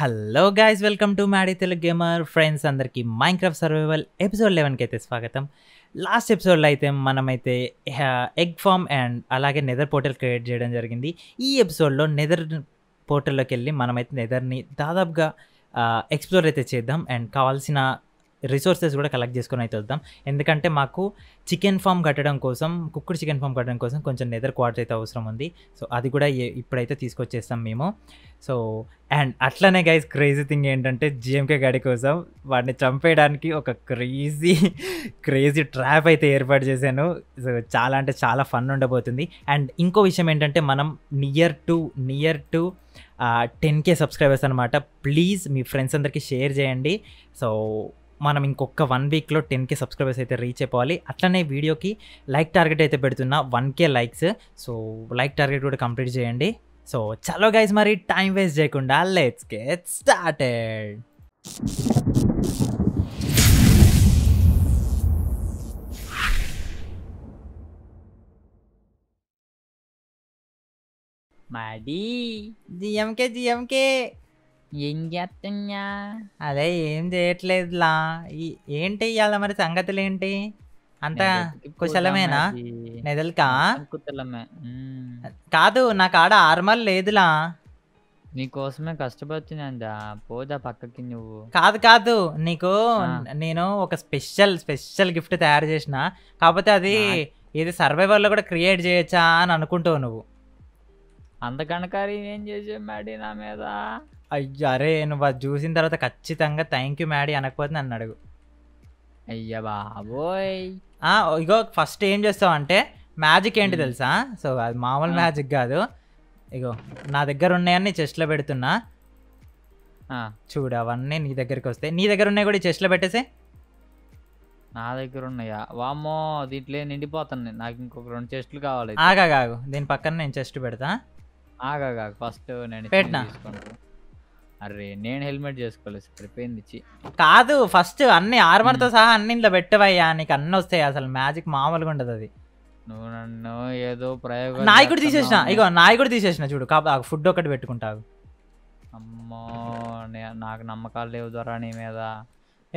Hello guys welcome to Maddy Telugu gamer friends అందరికీ Minecraft survival episode లెవెన్కి అయితే స్వాగతం లాస్ట్ ఎపిసోడ్లో అయితే మనమైతే ఎగ్ ఫామ్ అండ్ అలాగే నెదర్ పోర్టల్ క్రియేట్ చేయడం జరిగింది ఈ ఎపిసోడ్లో నెదర్ పోర్టల్లోకి వెళ్ళి మనమైతే నెదర్ని దాదాపుగా ఎక్స్ప్లోర్ అయితే చేద్దాం అండ్ కావాల్సిన రిసోర్సెస్ కూడా కలెక్ట్ చేసుకొని అయితే వద్దాం ఎందుకంటే మాకు చికెన్ ఫామ్ కట్టడం కోసం కుక్కుడు చికెన్ ఫామ్ కట్టడం కోసం కొంచెం నెదర్ క్వార్టర్ అయితే అవసరం ఉంది సో అది కూడా ఇప్పుడైతే తీసుకొచ్చేస్తాం మేము సో అండ్ అట్లనే గైస్ క్రేజీ థింగ్ ఏంటంటే జిఎంకే గాడి కోసం వాడిని చంపేయడానికి ఒక క్రేజీ క్రేజీ ట్రాప్ అయితే ఏర్పాటు చేశాను సో చాలా అంటే చాలా ఫన్ ఉండబోతుంది అండ్ ఇంకో విషయం ఏంటంటే మనం near to near to ten K subscribers అనమాట ప్లీజ్ మీ ఫ్రెండ్స్ అందరికీ షేర్ చేయండి సో మనం ఇంకొక వన్ వీక్లో టెన్ కే సబ్స్క్రైబర్స్ అయితే రీచ్ అయిపోవాలి అట్లనే వీడియోకి లైక్ టార్గెట్ అయితే పెడుతున్నా K likes so like target కూడా కంప్లీట్ చేయండి సో చలో గైస్ మరి టైం వేస్ట్ చేయకుండా లెట్స్ గెట్ స్టార్టెడ్ మాది జిఎంకే జిఎంకే ఏం చేస్తున్నా అదే ఏం చేయట్లేదులా ఏంటి ఇవాళ మరి సంగతులు ఏంటి అంత కుశలమేనా నెదలకా కుశలమే కాదు నాకు ఆడ ఆర్మల్ లేదులా నీకోసమే కష్టపడుతున్నాందా పోదా పక్కకి నువ్వు కాదు కాదు నీకు నేను ఒక స్పెషల్ స్పెషల్ గిఫ్ట్ తయారు చేసిన కాకపోతే అది ఇది సర్వైవర్లో కూడా క్రియేట్ చేయొచ్చా అని అనుకుంటావు నువ్వు అంత కనకారి ఏం చేసావు మేడీ నా మీద అయ్యో అరే నువ్వు అది చూసిన తర్వాత ఖచ్చితంగా థ్యాంక్ యూ మ్యాడీ అనకపోతే నన్ను అడుగు అయ్యా బాబోయ్ ఇగో ఫస్ట్ ఏం చేస్తావు అంటే మ్యాజిక్ ఏంటి తెలుసా సో అది మామూలు మ్యాజిక్ కాదు ఇగో నా దగ్గర ఉన్నాయని చెస్ట్లో పెడుతున్నా చూడు అవన్నీ నీ దగ్గరికి వస్తాయి నీ దగ్గర ఉన్నాయి కూడా చెస్ట్లో పెట్టేసే నా దగ్గర ఉన్నాయా వామ్మో దీంట్లో నిండిపోతాను నాకు ఇంకొక రెండు చెస్ట్లు కావాలి ఆగా కాగు దీని పక్కన నేను చెస్ట్ పెడతా ఆగా కాగు ఫస్ట్ నేను పెట్టినా అరే నేను హెల్మెట్ చేసుకోలేదు సరిపోయింది కాదు ఫస్ట్ అన్ని ఆర్మర్ తో సహా అన్ని ఇంట్లో పెట్టవయ్యా నీకు అన్ని వస్తాయి అసలు మ్యాజిక్ మామూలుగా ఉండదు అది నువ్వు నన్ను ఏదో ప్రయోగం నాయకుడు తీసేసిన ఇగో నాయకుడు తీసేసిన చూడు కాబట్టి ఫుడ్ ఒకటి పెట్టుకుంటావు అమ్మో నాకు నమ్మకాలు లేవు ద్వారా నీ మీద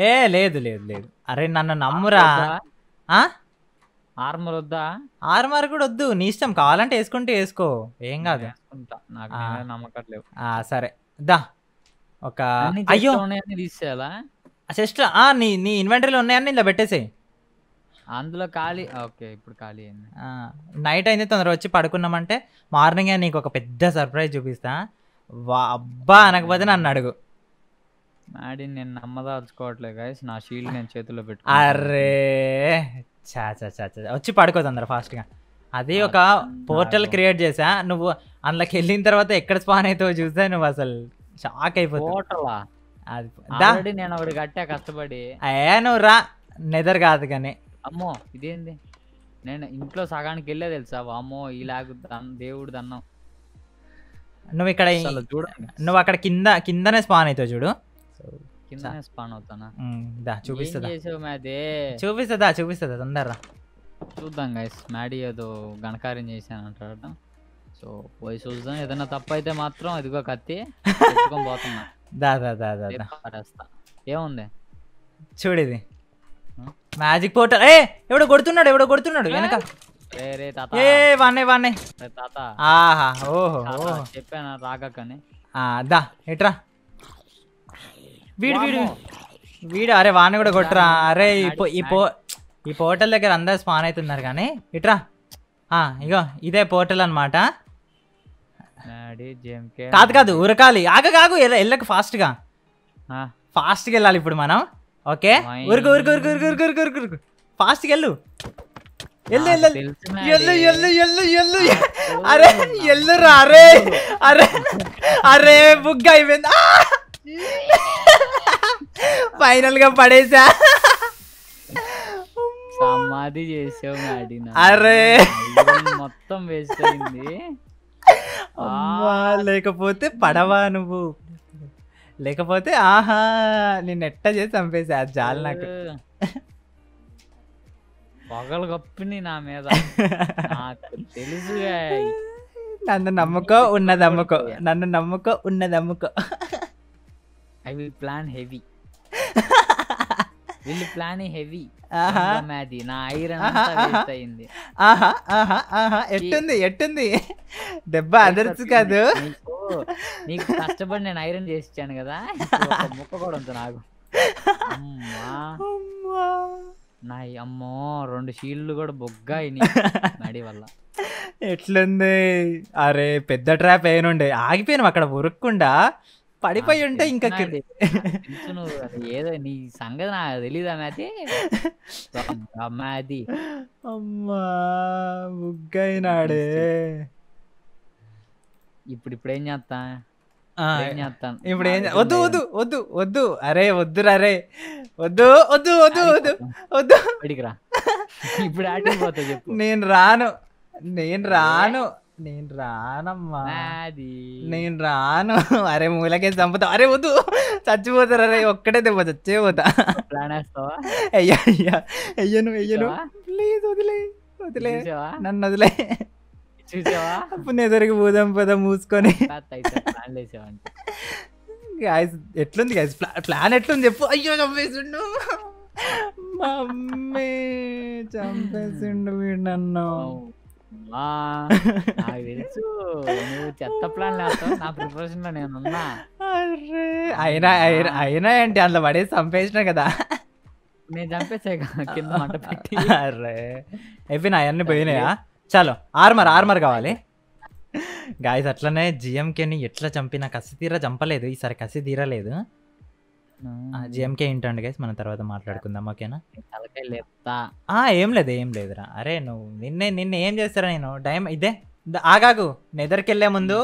ఏ లేదు లేదు లేదు అరే నన్ను నమ్మురా ఆర్మర్ వద్దా ఆర్మర్ కూడా వద్దు నీ ఇష్టం కావాలంటే వేసుకుంటే వేసుకో ఏం కాదు నాకు నమ్మకం లేవు సరే దా ఒక అయ్యో సిస్టర్ సెస్ట్ నీ నీ ఇన్వెంటరీలో ఉన్నాయని ఇలా పెట్టేసే అందులో ఖాళీ ఓకే ఇప్పుడు ఖాళీ అయింది నైట్ అయింది తొందర వచ్చి పడుకున్నామంటే మార్నింగ్ నీకు ఒక పెద్ద సర్ప్రైజ్ చూపిస్తా వా అబ్బా అనకపోతే నన్ను అడుగు మాడి నేను నమ్మదాల్చుకోవట్లేదు గైస్ నా షీల్డ్ నేను చేతిలో పెట్టు అరే చా చా చా వచ్చి పడుకో తొందర ఫాస్ట్గా అది ఒక పోర్టల్ క్రియేట్ చేసా నువ్వు అందులోకి వెళ్ళిన తర్వాత ఎక్కడ స్పాన్ అవుతావో చూస్తే నువ్వు అసలు షాక్ అయిపోతుంది నేను ఒకటి కట్టా కష్టపడి అయ్యా నువ్వు రా నెదర్ కాదు కానీ అమ్మో ఇదేంది నేను ఇంట్లో సగానికి వెళ్ళే తెలుసా అమ్మో ఇలాగ దేవుడు దన్నం నువ్వు ఇక్కడ నువ్వు అక్కడ కింద కిందనే స్పాన్ అవుతావు చూడు కిందనే స్పాన్ అవుతానా దా చూపిస్తుందా చూపిస్తుందా తొందర తొందరరా చూద్దాం గైస్ మ్యాడీ ఏదో గణకార్యం చేశాను అంటాడు సో పోయి చూద్దాం ఏదైనా తప్పు అయితే మాత్రం ఇదిగో కత్తి పోతున్నా దాదా దాదా ఏముంది చూడేది మ్యాజిక్ పోర్టల్ ఏ ఎవడు కొడుతున్నాడు ఎవడు కొడుతున్నాడు వెనక ఏ ఆహా ఓహో చెప్పాను రాకని దా ఎట్రా వీడు వీడు వీడు అరే వాణి కూడా కొట్టరా అరే ఈ పో ఈ పోర్టల్ దగ్గర అందరు స్పాన్ అవుతున్నారు కానీ ఇట్రా ఇగో ఇదే పోర్టల్ అనమాట కాదు కాదు ఉరకాలి ఆగగాగు వెళ్ళకు ఫాస్ట్ గా ఫాస్ట్ గా వెళ్ళాలి ఇప్పుడు మనం ఓకే ఉరుకు ఉరుకు ఉరుకు ఉరుకు ఉరుకు ఉరుకు ఉరుకు ఉరుకు ఫాస్ట్ గా వెళ్ళు ఎల్లు ఎల్లు ఎల్లు ఎల్లు ఎల్లు అరే ఎల్లురా అరే అరే అరే బుగ్గ అయిపోయింది ఫైనల్ గా పడేసా సమాధి చేసావు అరే మొత్తం వేస్ట్ అయింది అమ్మా లేకపోతే పడవా నువ్వు లేకపోతే ఆహా నేను ఎట్ట చేసి చంపేసా అది చాలు నాకు పొగలు గప్పిని నా మీద తెలుసు నన్ను నమ్ముకో ఉన్నదమ్ముకో నన్ను నమ్ముకో ఉన్నదమ్ముకో ఐ విల్ ప్లాన్ హెవీ వీళ్ళు ప్లాన్ హెవీ నా ఐరన్ అయింది ఆహా ఆహా ఆహా ఎట్టుంది ఎట్టుంది దెబ్బ అదర్చు కాదు నీకు కష్టపడి నేను ఐరన్ చేసి ఇచ్చాను కదా ముక్క కూడా ఉంది నాకు నా అమ్మో రెండు షీల్డ్లు కూడా బొగ్గాయి నడి వల్ల ఎట్లుంది అరే పెద్ద ట్రాప్ అయినుండే ఆగిపోయినాం అక్కడ ఉరుక్కుండా పడిపోయి ఉంటే ఇంకా ఏదో నీ సంగతి నాకు తెలీదు మ్యాది అమ్మాది అమ్మా బుగ్గైనాడే ఇప్పుడు ఇప్పుడు ఏం చేస్తా ఇప్పుడు ఏం వద్దు వద్దు వద్దు వద్దు అరే వద్దు రే వద్దు వద్దు వద్దు వద్దు వద్దు ఇప్పుడు నేను రాను నేను రాను నేను రానమ్మా నేను రాను అరే మూలకే చంపుతా అరే వద్దు చచ్చిపోతారు అరే ఒక్కటే దెబ్బ చచ్చే పోతా అయ్యా అయ్యా అయ్యను అయ్యను ప్లీజ్ వదిలే వదిలే నన్ను వదిలే అప్పుడు ఎదురుకి పోదాం పద మూసుకొని గాయస్ ఎట్లుంది గాయస్ ప్లాన్ ఎట్లుంది చెప్పు అయ్యో చంపేసిండు మమ్మీ చంపేసిండు వీడు నన్ను అమ్మా నాకు తెలుసు నువ్వు చెత్త ప్లాన్ లేస్తావు నా ప్రిపరేషన్ లో నేను అయినా అయినా ఏంటి అందులో పడేసి చంపేసినా కదా నేను చంపేసా కింద మంట పెట్టి అరే అయిపోయినా అవన్నీ పోయినాయా చలో ఆర్మర్ ఆర్మర్ కావాలి గాయస్ అట్లనే జిఎంకేని ఎట్లా చంపినా కసి తీరా చంపలేదు ఈసారి కసి తీరలేదు జిఎంకే ఏంటండి గైస్ మనం తర్వాత మాట్లాడుకుందాం ఓకేనా ఏం లేదు ఏం లేదురా అరే నువ్వు నిన్నే నిన్న ఏం చేస్తారా నేను టైం ఇదే ఆగాగు నిద్రకెళ్ళే ముందు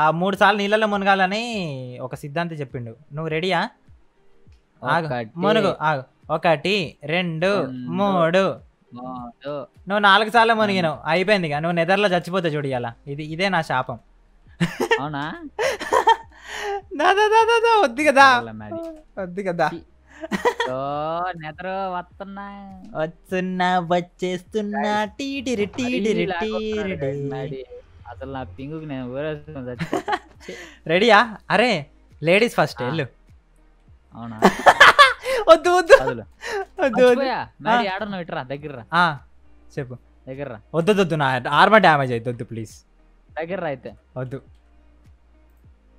ఆ మూడు సార్లు నీళ్ళలో మునగాలని ఒక సిద్ధాంతి చెప్పిండు నువ్వు రెడీయా ఆగు మునుగు ఆగు ఒకటి రెండు మూడు నువ్వు నాలుగు సార్లు మునిగినావు అయిపోయింది ఇక నువ్వు నిద్రలో చచ్చిపోతే చూడాలా ఇది ఇదే నా శాపం అవునా వద్దు కదా వద్దు కదా నిద్ర వస్తున్నా వస్తున్నా వచ్చేస్తున్నా టీడిరి టీడిరి టీడిరి అసలు నా పింగు నేను ఊరేసుకుని రెడీయా అరే లేడీస్ ఫస్ట్ వెళ్ళు అవునా వద్దు వద్దు వద్దు మరి ఆడను దగ్గర చెప్పు దగ్గర వద్దు వద్దు నా ఆర్మ డ్యామేజ్ అవుతుంది ప్లీజ్ దగ్గర అయితే వద్దు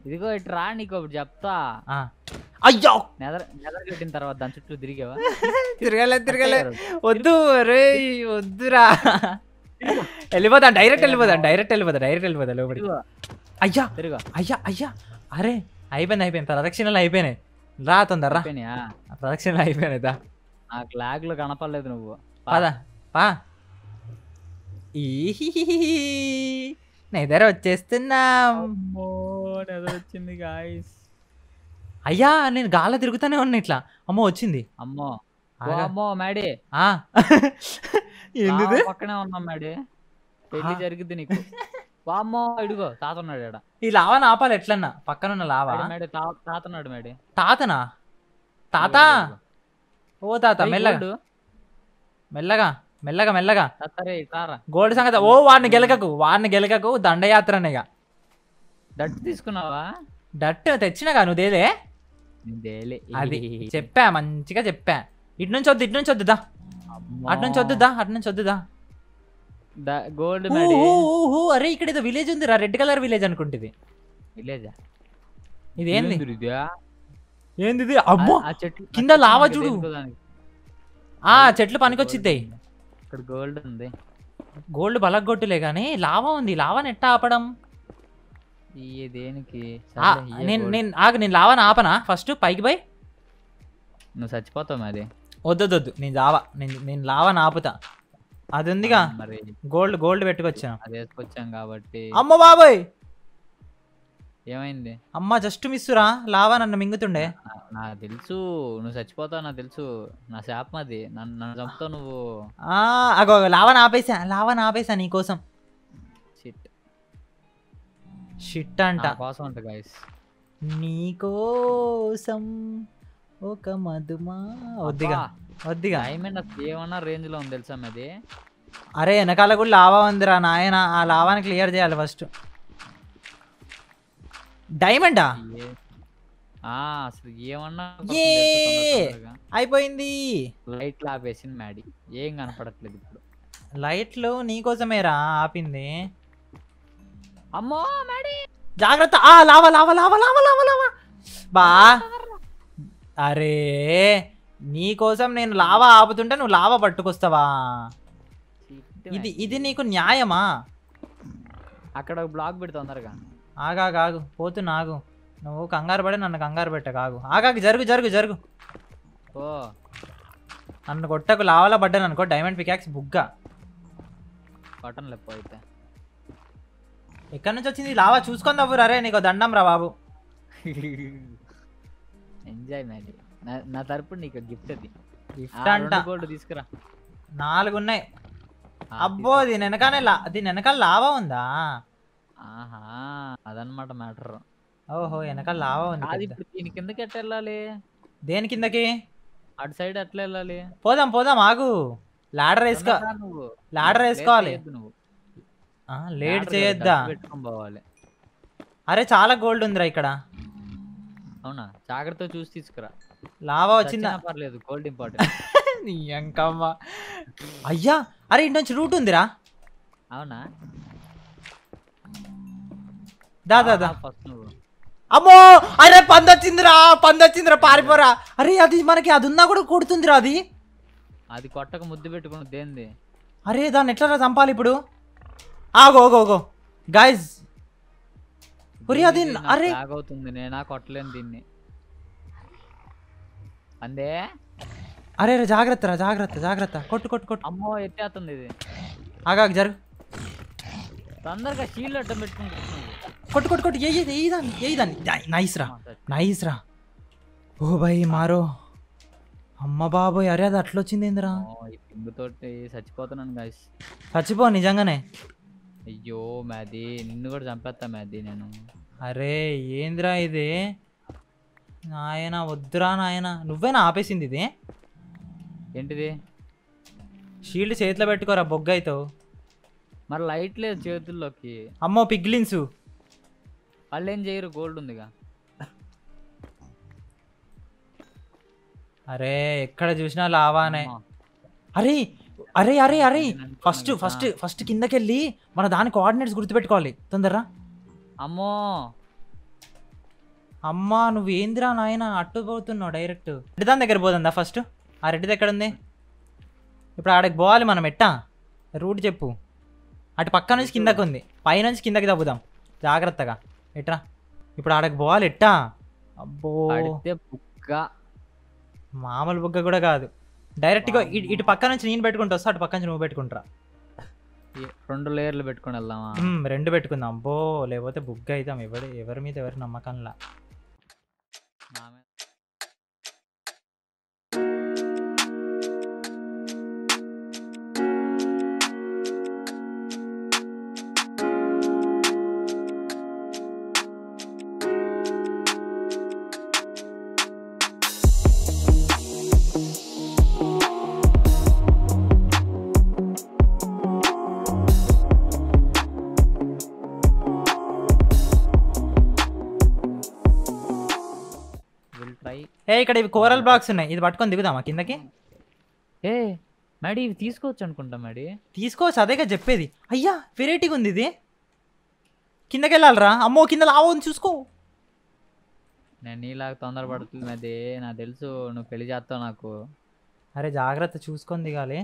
ఇదిగో రా నీకు ఒకటి చెప్తా అయ్యో నెదర్ నెదర్ కట్టిన తర్వాత దాని చుట్టూ తిరిగేవా తిరగలే తిరగలే వద్దు రే వద్దురా వెళ్ళిపోతాను డైరెక్ట్ వెళ్ళిపోతాను డైరెక్ట్ వెళ్ళిపోతా డైరెక్ట్ వెళ్ళిపోతా లోపలికి అయ్యా తిరుగు అయ్యా అయ్యా అరే అయిపోయింది అయిపోయింది ప్రదక్షిణలు అయిపోయినాయి రా తొందర ప్రదక్షిణలు అయిపోయినాయి దా ఆ క్లాగ్ లో కనపడలేదు నువ్వు పాదా పా ఈ వచ్చేస్తున్నా అమ్మో వచ్చింది గాయస్ అయ్యా నేను గాల తిరుగుతానే ఉన్నా ఇట్లా అమ్మో వచ్చింది అమ్మో అమ్మో మేడే ఏంది పక్కనే ఉన్నా మేడే పెళ్లి జరిగింది నీకు వామ్మో ఇడుగో తాతన్నాడు ఇక్కడ ఈ లావా నాపాలి ఎట్లన్నా పక్కన ఉన్న లావా మేడే తాతన్నాడు మేడే తాతనా తాత ఓ తాత మెల్లగా మెల్లగా మెల్లగా మెల్లగా గోల్డ్ సంగతి ఓ వాడిని గెలకకు వాడిని గెలకకు దండయాత్రనేగా డట్ తీసుకున్నావా డట్ కా నువ్వు దేలే అది చెప్పా మంచిగా చెప్పా ఇటు నుంచి వద్దు ఇటు నుంచి వద్దుదా అటు నుంచి వద్దుదా అటు నుంచి వద్దుదా గోల్డ్ అరే ఇక్కడ ఏదో విలేజ్ ఉంది రా రెడ్ కలర్ విలేజ్ అనుకుంటుంది విలేజా ఇది ఏంది ఏంది ఇది అబ్బో కింద లావా చూడు ఆ చెట్లు పనికొచ్చిద్ది ఇక్కడ గోల్డ్ ఉంది గోల్డ్ బలగొట్టులే కానీ లావా ఉంది లావా ఎట్టా ఆపడం దేనికి నేను నేను నేను ఆపనా ఫస్ట్ పైకి పోయి నువ్వు చచ్చిపోతావు మరి వద్దొద్దు నేను లావా నేను నేను ఆపుతా అది ఉందిగా మరి గోల్డ్ గోల్డ్ పెట్టుకొచ్చాను అది వేసుకొచ్చాం కాబట్టి అమ్మ బాబోయ్ ఏమైంది అమ్మ జస్ట్ మిస్సురా లావా నన్ను మింగుతుండే నా తెలుసు నువ్వు చచ్చిపోతావు నాకు తెలుసు నా శాపం అది నన్ను నన్ను చంపుతావు నువ్వు అగో లావా ఆపేసా లావా ఆపేసా నీకోసం షిట్ అంట కోసం అంట నీకోసం ఒక మధుమా వద్దిగా వద్దిగా ఏమైనా ఏమన్నా రేంజ్ లో ఉంది తెలుసా అది అరే వెనకాల కూడా లావా ఉందిరా నాయన ఆ లావాని క్లియర్ చేయాలి ఫస్ట్ డైమండా అసలు ఏమన్నా అయిపోయింది లైట్లు ఆపేసింది మ్యాడీ ఏం కనపడట్లేదు ఇప్పుడు లైట్లు నీకోసమేరా ఆపింది అమ్మో మేడీ జాగ్రత్త ఆ లావ లావ లావ లావ లావ లావ బా అరే నీకోసం నేను లావా ఆపుతుంటే నువ్వు లావా పట్టుకొస్తావా ఇది ఇది నీకు న్యాయమా అక్కడ బ్లాక్ పెడతా తొందరగా ఆగా కాగు పోతు నాగు నువ్వు కంగారు పడి నన్ను కంగారు పెట్ట ఆగు ఆగా జరుగు జరుగు జరుగు ఓ నన్ను కొట్టకు లావలా పడ్డాను అనుకో డైమండ్ పికాక్స్ బుగ్గ పట్టను లేకపోతే ఎక్కడి నుంచి వచ్చింది లావా చూసుకొని తవ్వురా రే నీకు దండం రా బాబు ఎంజాయ్ మ్యాడీ నా తరపు నీకు గిఫ్ట్ అది గిఫ్ట్ అంట గోల్డ్ తీసుకురా నాలుగు ఉన్నాయి అబ్బో అది వెనకానే అది వెనకాల లావా ఉందా ఆహా అదనమాట మ్యాటర్ ఓహో వెనకాల లావా ఉంది అది ఇప్పుడు దీని కిందకి ఎట్లా వెళ్ళాలి దేని కిందకి అటు సైడ్ ఎట్లా వెళ్ళాలి పోదాం పోదాం ఆగు లాడర్ వేసుకో లాడర్ వేసుకోవాలి నువ్వు లేట్ చేయొద్దా పోవాలి అరే చాలా గోల్డ్ ఉందిరా ఇక్కడ అవునా జాగ్రత్త చూసి తీసుకురా లావా వచ్చిందా పర్లేదు గోల్డ్ ఇంపార్టెంట్ ఎంకమ్మా అయ్యా అరే ఇంటి రూట్ ఉందిరా అవునా దా దా దా ఫస్ట్ నువ్వు అమ్మో అరే పందొచ్చిందిరా పందొచ్చిందిరా పారిపోరా అరే అది మనకి అది ఉన్నా కూడా కొడుతుందిరా అది అది కొట్టక ముద్దు పెట్టుకున్నది ఏంది అరే దాన్ని ఎట్లా చంపాలి ఇప్పుడు ఆగో ఆగో గైజ్ ఒరే అది అరే అవుతుంది నేను కొట్టలేను దీన్ని అందే అరే రే జాగ్రత్త రా జాగ్రత్త జాగ్రత్త కొట్టు కొట్టు కొట్టు అమ్మో ఎట్టేస్తుంది ఇది ఆగా జరుగు తొందరగా షీల్డ్ అడ్డం పెట్టుకుంటుంది కొట్టు కొట్టు కొట్టు ఏ దాన్ని ఏ దాన్ని నైస్ రా నైస్ రా ఓ భయ్ మారో అమ్మ బాబోయ్ అరే అది అట్లొచ్చింది ఏందిరా చచ్చిపోతున్నాను గాయస్ చచ్చిపో నిజంగానే అయ్యో మ్యాది నిన్ను కూడా చంపేస్తా మ్యాది నేను అరే ఏంద్రా ఇది నాయన వద్దురా నాయన నువ్వేనా ఆపేసింది ఇది ఏంటిది షీల్డ్ చేతిలో పెట్టుకోరా బొగ్గ అవుతావు మరి లైట్ లేదు చేతుల్లోకి అమ్మో పిగ్లిన్స్ వాళ్ళు ఏం చేయరు గోల్డ్ ఉందిగా అరే ఎక్కడ చూసినా లావానే అరే అరే అరే అరే ఫస్ట్ ఫస్ట్ ఫస్ట్ కిందకెళ్ళి మన దాని కోఆర్డినేట్స్ గుర్తుపెట్టుకోవాలి తొందరరా అమ్మో అమ్మా నువ్వు ఏందిరా నాయన అట్టు పోతున్నావు డైరెక్ట్ రెడ్డి దాని దగ్గర పోతుందా ఫస్ట్ ఆ రెడ్డిది ఎక్కడ ఉంది ఇప్పుడు ఆడకి పోవాలి మనం ఎట్టా రూట్ చెప్పు అటు పక్క నుంచి కిందకు ఉంది పైనుంచి కిందకి తప్పుదాం జాగ్రత్తగా ఎట్రా ఇప్పుడు ఆడకి పోవాలి ఎట్టా అబ్బో మామూలు బుగ్గ కూడా కాదు డైరెక్ట్గా ఇటు పక్క నుంచి నేను పెట్టుకుంటా వస్తా అటు పక్క నుంచి నువ్వు పెట్టుకుంటా రెండు లేయర్లు పెట్టుకుని వెళ్దామా రెండు పెట్టుకుందాం అబ్బో లేకపోతే బుక్ అవుతాం ఎవరు ఎవరి మీద ఎవరి నమ్మకంలా ఇక్కడ ఇవి కోరల్ బాక్స్ ఉన్నాయి ఇది పట్టుకొని దిగుదామా కిందకి ఏ మేడీ ఇవి తీసుకోవచ్చు అనుకుంటా మేడీ తీసుకోవచ్చు అదేగా చెప్పేది అయ్యా వెరైటీగా ఉంది ఇది కిందకి వెళ్ళాలరా అమ్మో కింద లావని చూసుకో నేను నీలాగా తొందరపడుతుంది అది నాకు తెలుసు నువ్వు పెళ్లి చేస్తావు నాకు అరే జాగ్రత్త చూసుకొని దిగాలి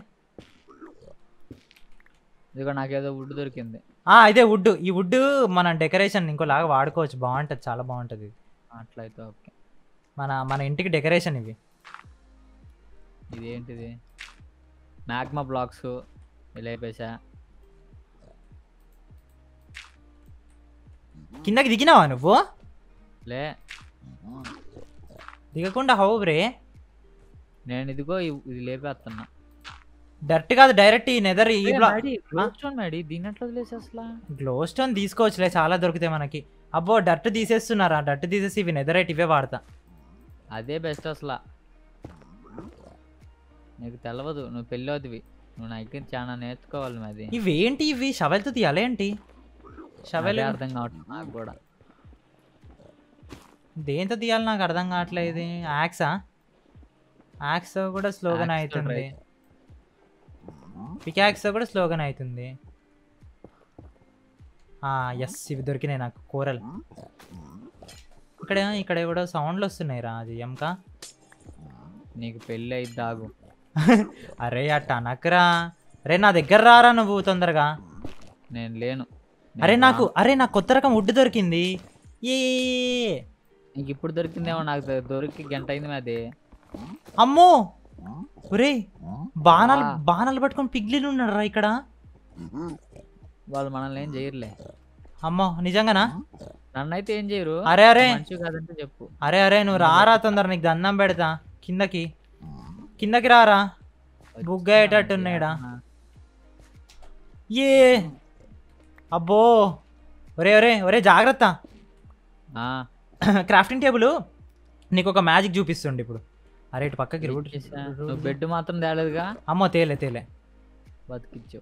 ఇదిగో నాకేదో వుడ్ దొరికింది ఇదే వుడ్ ఈ వుడ్ మన డెకరేషన్ ఇంకోలాగా వాడుకోవచ్చు బాగుంటుంది చాలా బాగుంటుంది అట్లయితే ఓకే మన మన ఇంటికి డెకరేషన్ ఇవి ఇదేంటిది మ్యాగ్మా బ్లాక్స్ లేపేసా కిందకి దిగినావా నువ్వు లే దిగకుండా హౌ బ్రే నేను ఇదిగో ఇది లేపేస్తున్నా డైరెక్ట్ కాదు డైరెక్ట్ ఈ నెదర్ ఈ బ్లాక్ మేడి దీని ఎట్లా తీసుకోవచ్చులే చాలా దొరుకుతాయి మనకి అబ్బో డర్ట్ తీసేస్తున్నారా డర్ట్ తీసేసి ఇవి నెదరైట్ ఇవే వాడతా అదే బెస్ట్ అసలు నీకు తెలవదు నువ్వు పెళ్ళోదివి నువ్వు నా దగ్గర చాలా నేర్చుకోవాలి ఇవి ఇవేంటి ఇవి షవెల్తో ఏంటి షవెల్ అర్థం కావట్లేదు నాకు కూడా దేంతో తీయాలి నాకు అర్థం కావట్లేదు యాక్సా యాక్స్ కూడా స్లోగన్ అవుతుంది పికాక్స్ కూడా స్లోగన్ అవుతుంది ఎస్ ఇవి దొరికినాయి నాకు కూరలు ఇక్కడ ఇక్కడ కూడా సౌండ్లు వస్తున్నాయి రా అది ఎంక నీకు పెళ్ళి అయి దాగు అరే అట్ట అనకరా రే నా దగ్గర రారా నువ్వు తొందరగా నేను లేను అరే నాకు అరే నాకు కొత్త రకం ఉడ్డు దొరికింది ఏ నీకు ఇప్పుడు దొరికిందేమో నాకు దొరికి గంట అయింది అది అమ్మో ఒరే బాణాలు బాణాలు పట్టుకొని పిగ్లీలు ఉన్నాడు రా ఇక్కడ వాళ్ళు మనల్ని ఏం చేయర్లే అమ్మో నిజంగానా నన్నైతే ఏం చేయరు అరే అరే కాదంటే చెప్పు అరే అరే నువ్వు రారా తొందర నీకు దండం పెడతా కిందకి కిందకి రారా బుగ్గ అయ్యేటట్టున్నాయిడా ఏ అబ్బో ఒరే ఒరే ఒరే జాగ్రత్త క్రాఫ్టింగ్ టేబుల్ నీకు ఒక మ్యాజిక్ చూపిస్తుండే ఇప్పుడు అరే ఇటు పక్కకి రూట్ బెడ్ మాత్రం తేలేదుగా అమ్మో తేలే తేలే బతికిచ్చు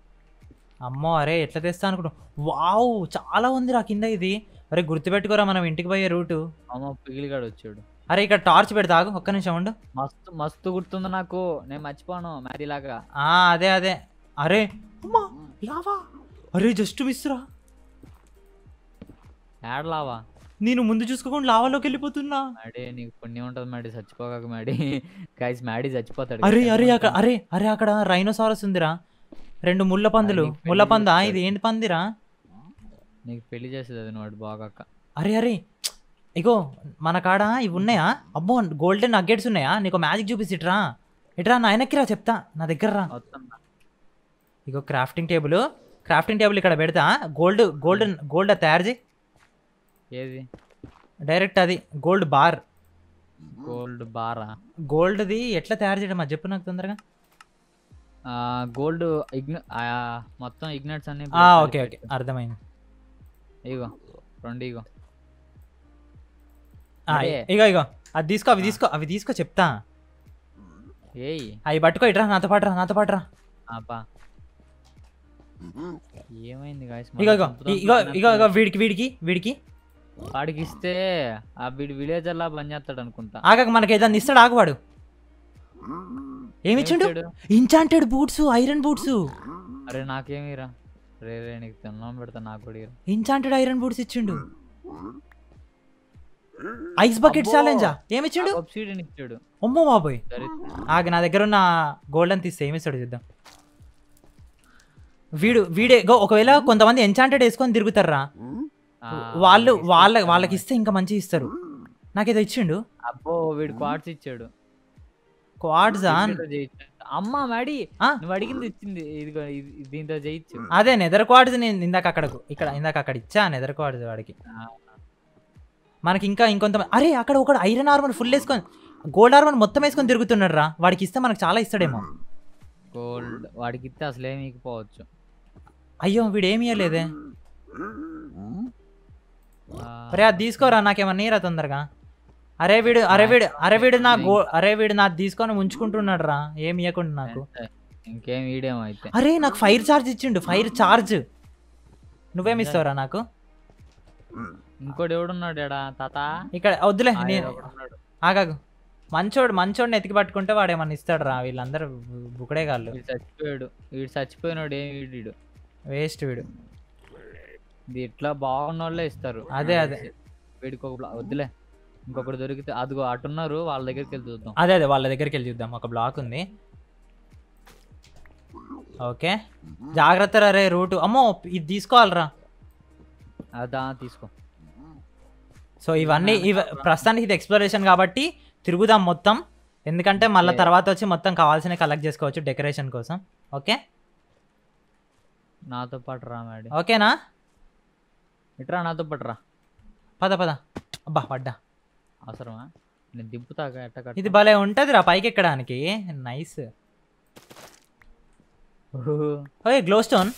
అమ్మో అరే ఎట్లా తెస్తా అనుకుంటు వావ్ చాలా ఉందిరా కింద ఇది అరే గుర్తుపెట్టుకోరా మనం ఇంటికి పోయే రూటు అమ్మ పిగిలిగాడు వచ్చాడు అరే ఇక్కడ టార్చ్ పెడతా ఆగు ఒక్క నిమిషం ఉండు మస్తు మస్తు గుర్తుంది నాకు నేను మర్చిపోను మ్యారీ లాగా ఆ అదే అదే అరే లావా అరే జస్ట్ మిస్ రా యాడ్ లావా నేను ముందు చూసుకోకుండా లావాలోకి వెళ్ళిపోతున్నా మ్యాడీ నీకు పుణ్యం ఉంటుంది మ్యాడీ చచ్చిపోక మ్యాడీ గైస్ మ్యాడీ చచ్చిపోతాడు అరే అరే అక్కడ అరే అరే అక్కడ రైనోసారస్ ఉందిరా రెండు ముళ్ళ పందులు ముళ్ళ పందా ఇది ఏంటి పందిరా నీకు పెళ్లి చేసేది అది వాడు బాగా అరే అరే ఇగో మన కాడ ఇవి ఉన్నాయా అబ్బో గోల్డెన్ నగ్గెట్స్ ఉన్నాయా నీకు మ్యాజిక్ చూపిసి ఇట్రా ఇట్రా నా ఆయనకి రా చెప్తా నా దగ్గర రా ఇగో క్రాఫ్టింగ్ టేబుల్ క్రాఫ్టింగ్ టేబుల్ ఇక్కడ పెడతా గోల్డ్ గోల్డ్ గోల్డ్ తయారు చేయి ఏది డైరెక్ట్ అది గోల్డ్ బార్ గోల్డ్ బారా గోల్డ్ది ఎట్లా తయారు చేయడం అది చెప్పు నాకు తొందరగా గోల్డ్ ఇగ్న మొత్తం ఇగ్నట్స్ అన్ని ఓకే ఓకే అర్థమైంది ఇగో రెండు ఇగో ఇగో ఇగో అది తీసుకో అవి తీసుకో అవి తీసుకో చెప్తా ఏయ్ అవి పట్టుకో ఇట్రా నాతో పాటు రా నాతో పాటు రా అబ్బా ఏమైంది గాయస్ ఇగో ఇగో ఇగో ఇగో ఇగో వీడికి వీడికి వీడికి వాడికి ఇస్తే ఆ వీడి విలేజర్ లా పని చేస్తాడు అనుకుంటా ఆగక మనకి ఏదన్నా ఇస్తాడు ఆగవాడు ఏమి ఇచ్చాడు ఇన్చాంటెడ్ బూట్స్ ఐరన్ బూట్స్ అరే నాకేమిరా రే నీకు తిన్నాం పెడతా నాకు కూడా ఇన్ఛాంటెడ్ ఐరన్ బూట్స్ ఇచ్చిండు ఐస్ బకెట్ ఛాలెంజా ఏమి ఇచ్చిండు సబ్సిడీని ఇచ్చాడు అమ్మో బాబోయ్ ఆగి నా దగ్గర ఉన్న గోల్డెన్ తీస్తే ఏమి ఇస్తాడు చూద్దాం వీడు వీడే ఒకవేళ hmm. కొంతమంది ఎంచాంటెడ్ వేసుకొని తిరుగుతారా hmm. వాళ్ళు వాళ్ళ వాళ్ళకి ఇస్తే ఇంకా మంచిగా ఇస్తారు hmm. నాకేదో ఇచ్చిండు అబ్బో వీడు కార్డ్స్ ఇచ్చాడు క్వాడ్స్ అమ్మ మాడి నువ్వు అడిగింది ఇచ్చింది దీంతో చేయొచ్చు అదే నెదర్ క్వాడ్స్ నేను ఇందాక అక్కడకు ఇక్కడ ఇందాక అక్కడ ఇచ్చా నెదర్ క్వాడ్స్ వాడికి మనకి ఇంకా ఇంకొంత అరే అక్కడ ఒకడు ఐరన్ ఆర్మర్ ఫుల్ వేసుకొని గోల్డ్ ఆర్మర్ మొత్తం వేసుకొని తిరుగుతున్నాడు రా వాడికి ఇస్తే మనకు చాలా ఇస్తాడేమో గోల్డ్ hmm. వాడికి ఇస్తే అసలు ఏమి ఇకపోవచ్చు అయ్యో వీడు ఏమి ఇవ్వలేదే అరే hmm. అది తీసుకోరా నాకేమన్నా నీరా తొందరగా అరే వీడు అరే వీడు అరే వీడు నా గో అరే వీడు నాకు తీసుకొని ఉంచుకుంటున్నాడు రా ఏమి ఇవ్వకుండా నాకు ఇంకేం వీడేమో అరే నాకు ఫైర్ చార్జ్ ఇచ్చిండు ఫైర్ చార్జ్ నువ్వేమి ఇస్తావురా నాకు ఇంకోటి ఎవడున్నాడు ఎడా తాత ఇక్కడ వద్దులే నేను ఆగాగు మంచోడు మంచోడిని ఎతికి పట్టుకుంటే వాడు ఏమన్నా ఇస్తాడు రా వీళ్ళందరూ బుకడే కాళ్ళు చచ్చిపోయాడు వీడు చచ్చిపోయినాడు ఏమి వీడు వేస్ట్ వీడు ఇట్లా బాగున్న వాళ్ళే ఇస్తారు అదే అదే వీడికి ఒక వద్దులే ఇంకొకటి దొరికితే అదిగో అటున్నారు వాళ్ళ దగ్గరికి వెళ్ళి చూద్దాం అదే అదే వాళ్ళ దగ్గరికి వెళ్ళి చూద్దాం ఒక బ్లాక్ ఉంది ఓకే జాగ్రత్త రే రూటు అమ్మో ఇది తీసుకోవాలరా అదా తీసుకో సో ఇవన్నీ ఇవ ప్రస్తుతానికి ఇది ఎక్స్ప్లోరేషన్ కాబట్టి తిరుగుదాం మొత్తం ఎందుకంటే మళ్ళీ తర్వాత వచ్చి మొత్తం కావాల్సిన కలెక్ట్ చేసుకోవచ్చు డెకరేషన్ కోసం ఓకే నాతో పాటు రా మేడం ఓకేనా ఇట్రా నాతో పాటు రా పద పద అబ్బా పడ్డా అవసరమా నేను దింపుతా ఎట్ట ఇది భలే రా పైకి ఎక్కడానికి నైస్ ఓయ్ గ్లో స్టోన్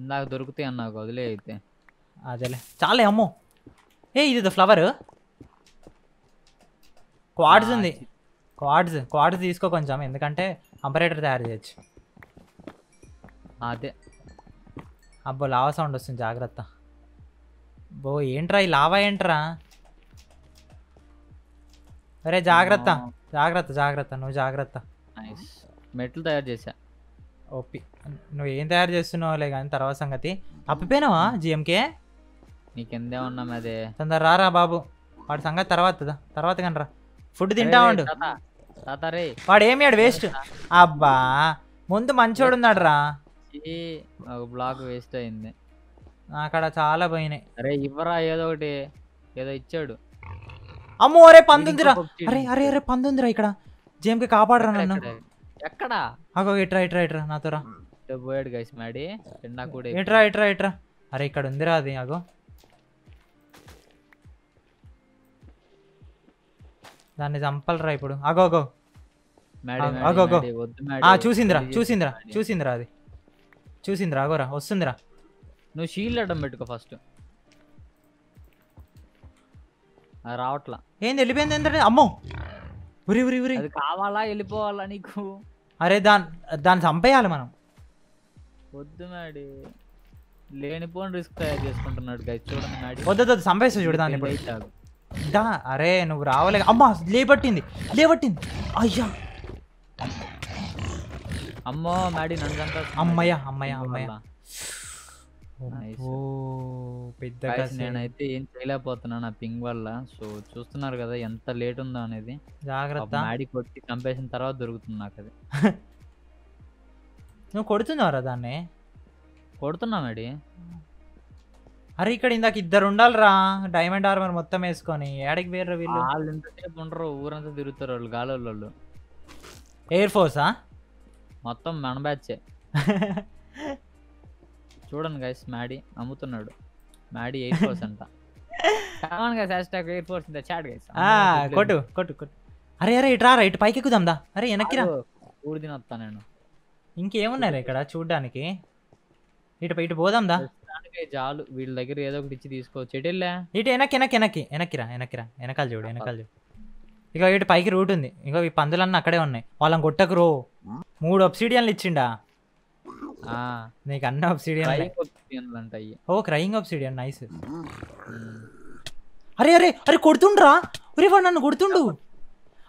ఇందాక దొరుకుతాయి అన్నాకు వదిలే అయితే అదేలే చాలే అమ్మో ఏ ఇది ఫ్లవర్ క్వాడ్స్ ఉంది క్వాడ్స్ ah, క్వాడ్స్ తీసుకో కొంచెం ఎందుకంటే అంపరేటర్ తయారు చేయొచ్చు అదే అబ్బో లావా సౌండ్ వస్తుంది జాగ్రత్త బో ఏంట్రా ఈ లావా ఏంట్రా అరే జాగ్రత్త జాగ్రత్త జాగ్రత్త నువ్వు జాగ్రత్త మెట్లు తయారు చేశా ఓపి నువ్వు ఏం తయారు చేస్తున్నావు లే కానీ తర్వాత సంగతి అప్పిపోయినావా జిఎంకే ఉన్నాం అదే తొందర రారా బాబు వాడి సంగతి తర్వాత తర్వాత కానీ రా ఫుడ్ తింటా ఉండు వాడు ఏమియాడు వేస్ట్ అబ్బా ముందు మంచోడు ఉన్నాడు రా బ్లాక్ వేస్ట్ అయింది అక్కడ చాలా పోయినాయి అరే ఇవ్వరా ఏదో ఒకటి ఏదో ఇచ్చాడు అమ్మో అరే పందుందిరా అరే అరే అరే పందుందిరా ఇక్కడ జేమ్కి కాపాడరా నన్ను ఎక్కడ అగో ఇట్రా ఇట్రా ఇట్రా నాతో రా పోయాడు గైస్ మాడి చిన్న కూడా ఇట్రా ఇట్రా ఇట్రా అరే ఇక్కడ ఉందిరా అది అగో దాన్ని చంపలరా ఇప్పుడు అగో అగో అగో అగో చూసిందిరా చూసిందిరా చూసిందిరా అది చూసిందిరా అగోరా వస్తుందిరా నువ్వు షీల్డ్ అడ్డం పెట్టుకో ఫస్ట్ రావట్లా ఏంది వెళ్ళిపోయింది ఏంటంటే అమ్మో ఉరి ఉరి ఉరి కావాలా వెళ్ళిపోవాలా నీకు అరే దాని దాన్ని చంపేయాలి మనం వద్దు మేడి లేనిపోని రిస్క్ తయారు చేసుకుంటున్నాడు గైస్ చూడండి వద్దు వద్దు చంపేస్తా చూడు దాన్ని దా అరే నువ్వు రావలే అమ్మా లేబట్టింది లేబట్టింది అయ్యా అమ్మో మేడీ నన్ను అమ్మయ్యా అమ్మయ్యా అమ్మయ్య పెద్ద నేనైతే ఏం చేయలేకపోతున్నాను ఆ పింగ్ వల్ల సో చూస్తున్నారు కదా ఎంత లేట్ ఉందో అనేది జాగ్రత్త ఆడి కొట్టి కంపేషన్ తర్వాత దొరుకుతుంది నాకు అది నువ్వు కొడుతున్నావురా దాన్ని కొడుతున్నా మేడి అరే ఇక్కడ ఇందాక ఇద్దరు ఉండాలిరా డైమండ్ ఆర్మర్ మొత్తం వేసుకొని ఏడకి వేర్రా వీళ్ళు వాళ్ళు ఎంతసేపు ఉండరు ఊరంతా తిరుగుతారు వాళ్ళు గాలి ఎయిర్ ఫోర్సా మొత్తం మన బ్యాచే చూడండి గైస్ మ్యాడీ అమ్ముతున్నాడు మ్యాడీ ఎయిట్ ఫోర్స్ అంట come on guys hashtag force chat guys కొట్టు కొట్టు కొట్టు అరే అరే ఇటు రా ఇటు పైకి ఎక్కుదాం దా అరే వెనక్కి రా ఊడిదిన వస్తా నేను ఇంకేమున్నారా ఇక్కడ చూడడానికి ఇటు ఇటు పోదాం దా చాలు వీళ్ళ దగ్గర ఏదో ఒకటి ఇచ్చి తీసుకోవచ్చు ఇటు వెళ్ళా ఇటు వెనక్కి వెనక్కి వెనక్కి వెనక్కి రా వెనక్కి రా వెనకాల చూడు వెనకాల చూడు ఇక ఇటు పైకి రూట్ ఉంది ఇంకో ఈ పందులన్నీ అక్కడే ఉన్నాయి వాళ్ళని కొట్టకు రో మూడు అప్సిడియన్లు ఇచ్చిండా నీకు అన్ని ఆబ్సిడియన్ ఉంటాయి ఓ క్రయింగ్ ఆబ్సిడియన్ నైస్ అరే అరే అరే కొడుతుండ్రా అరే నన్ను కొడుతుండు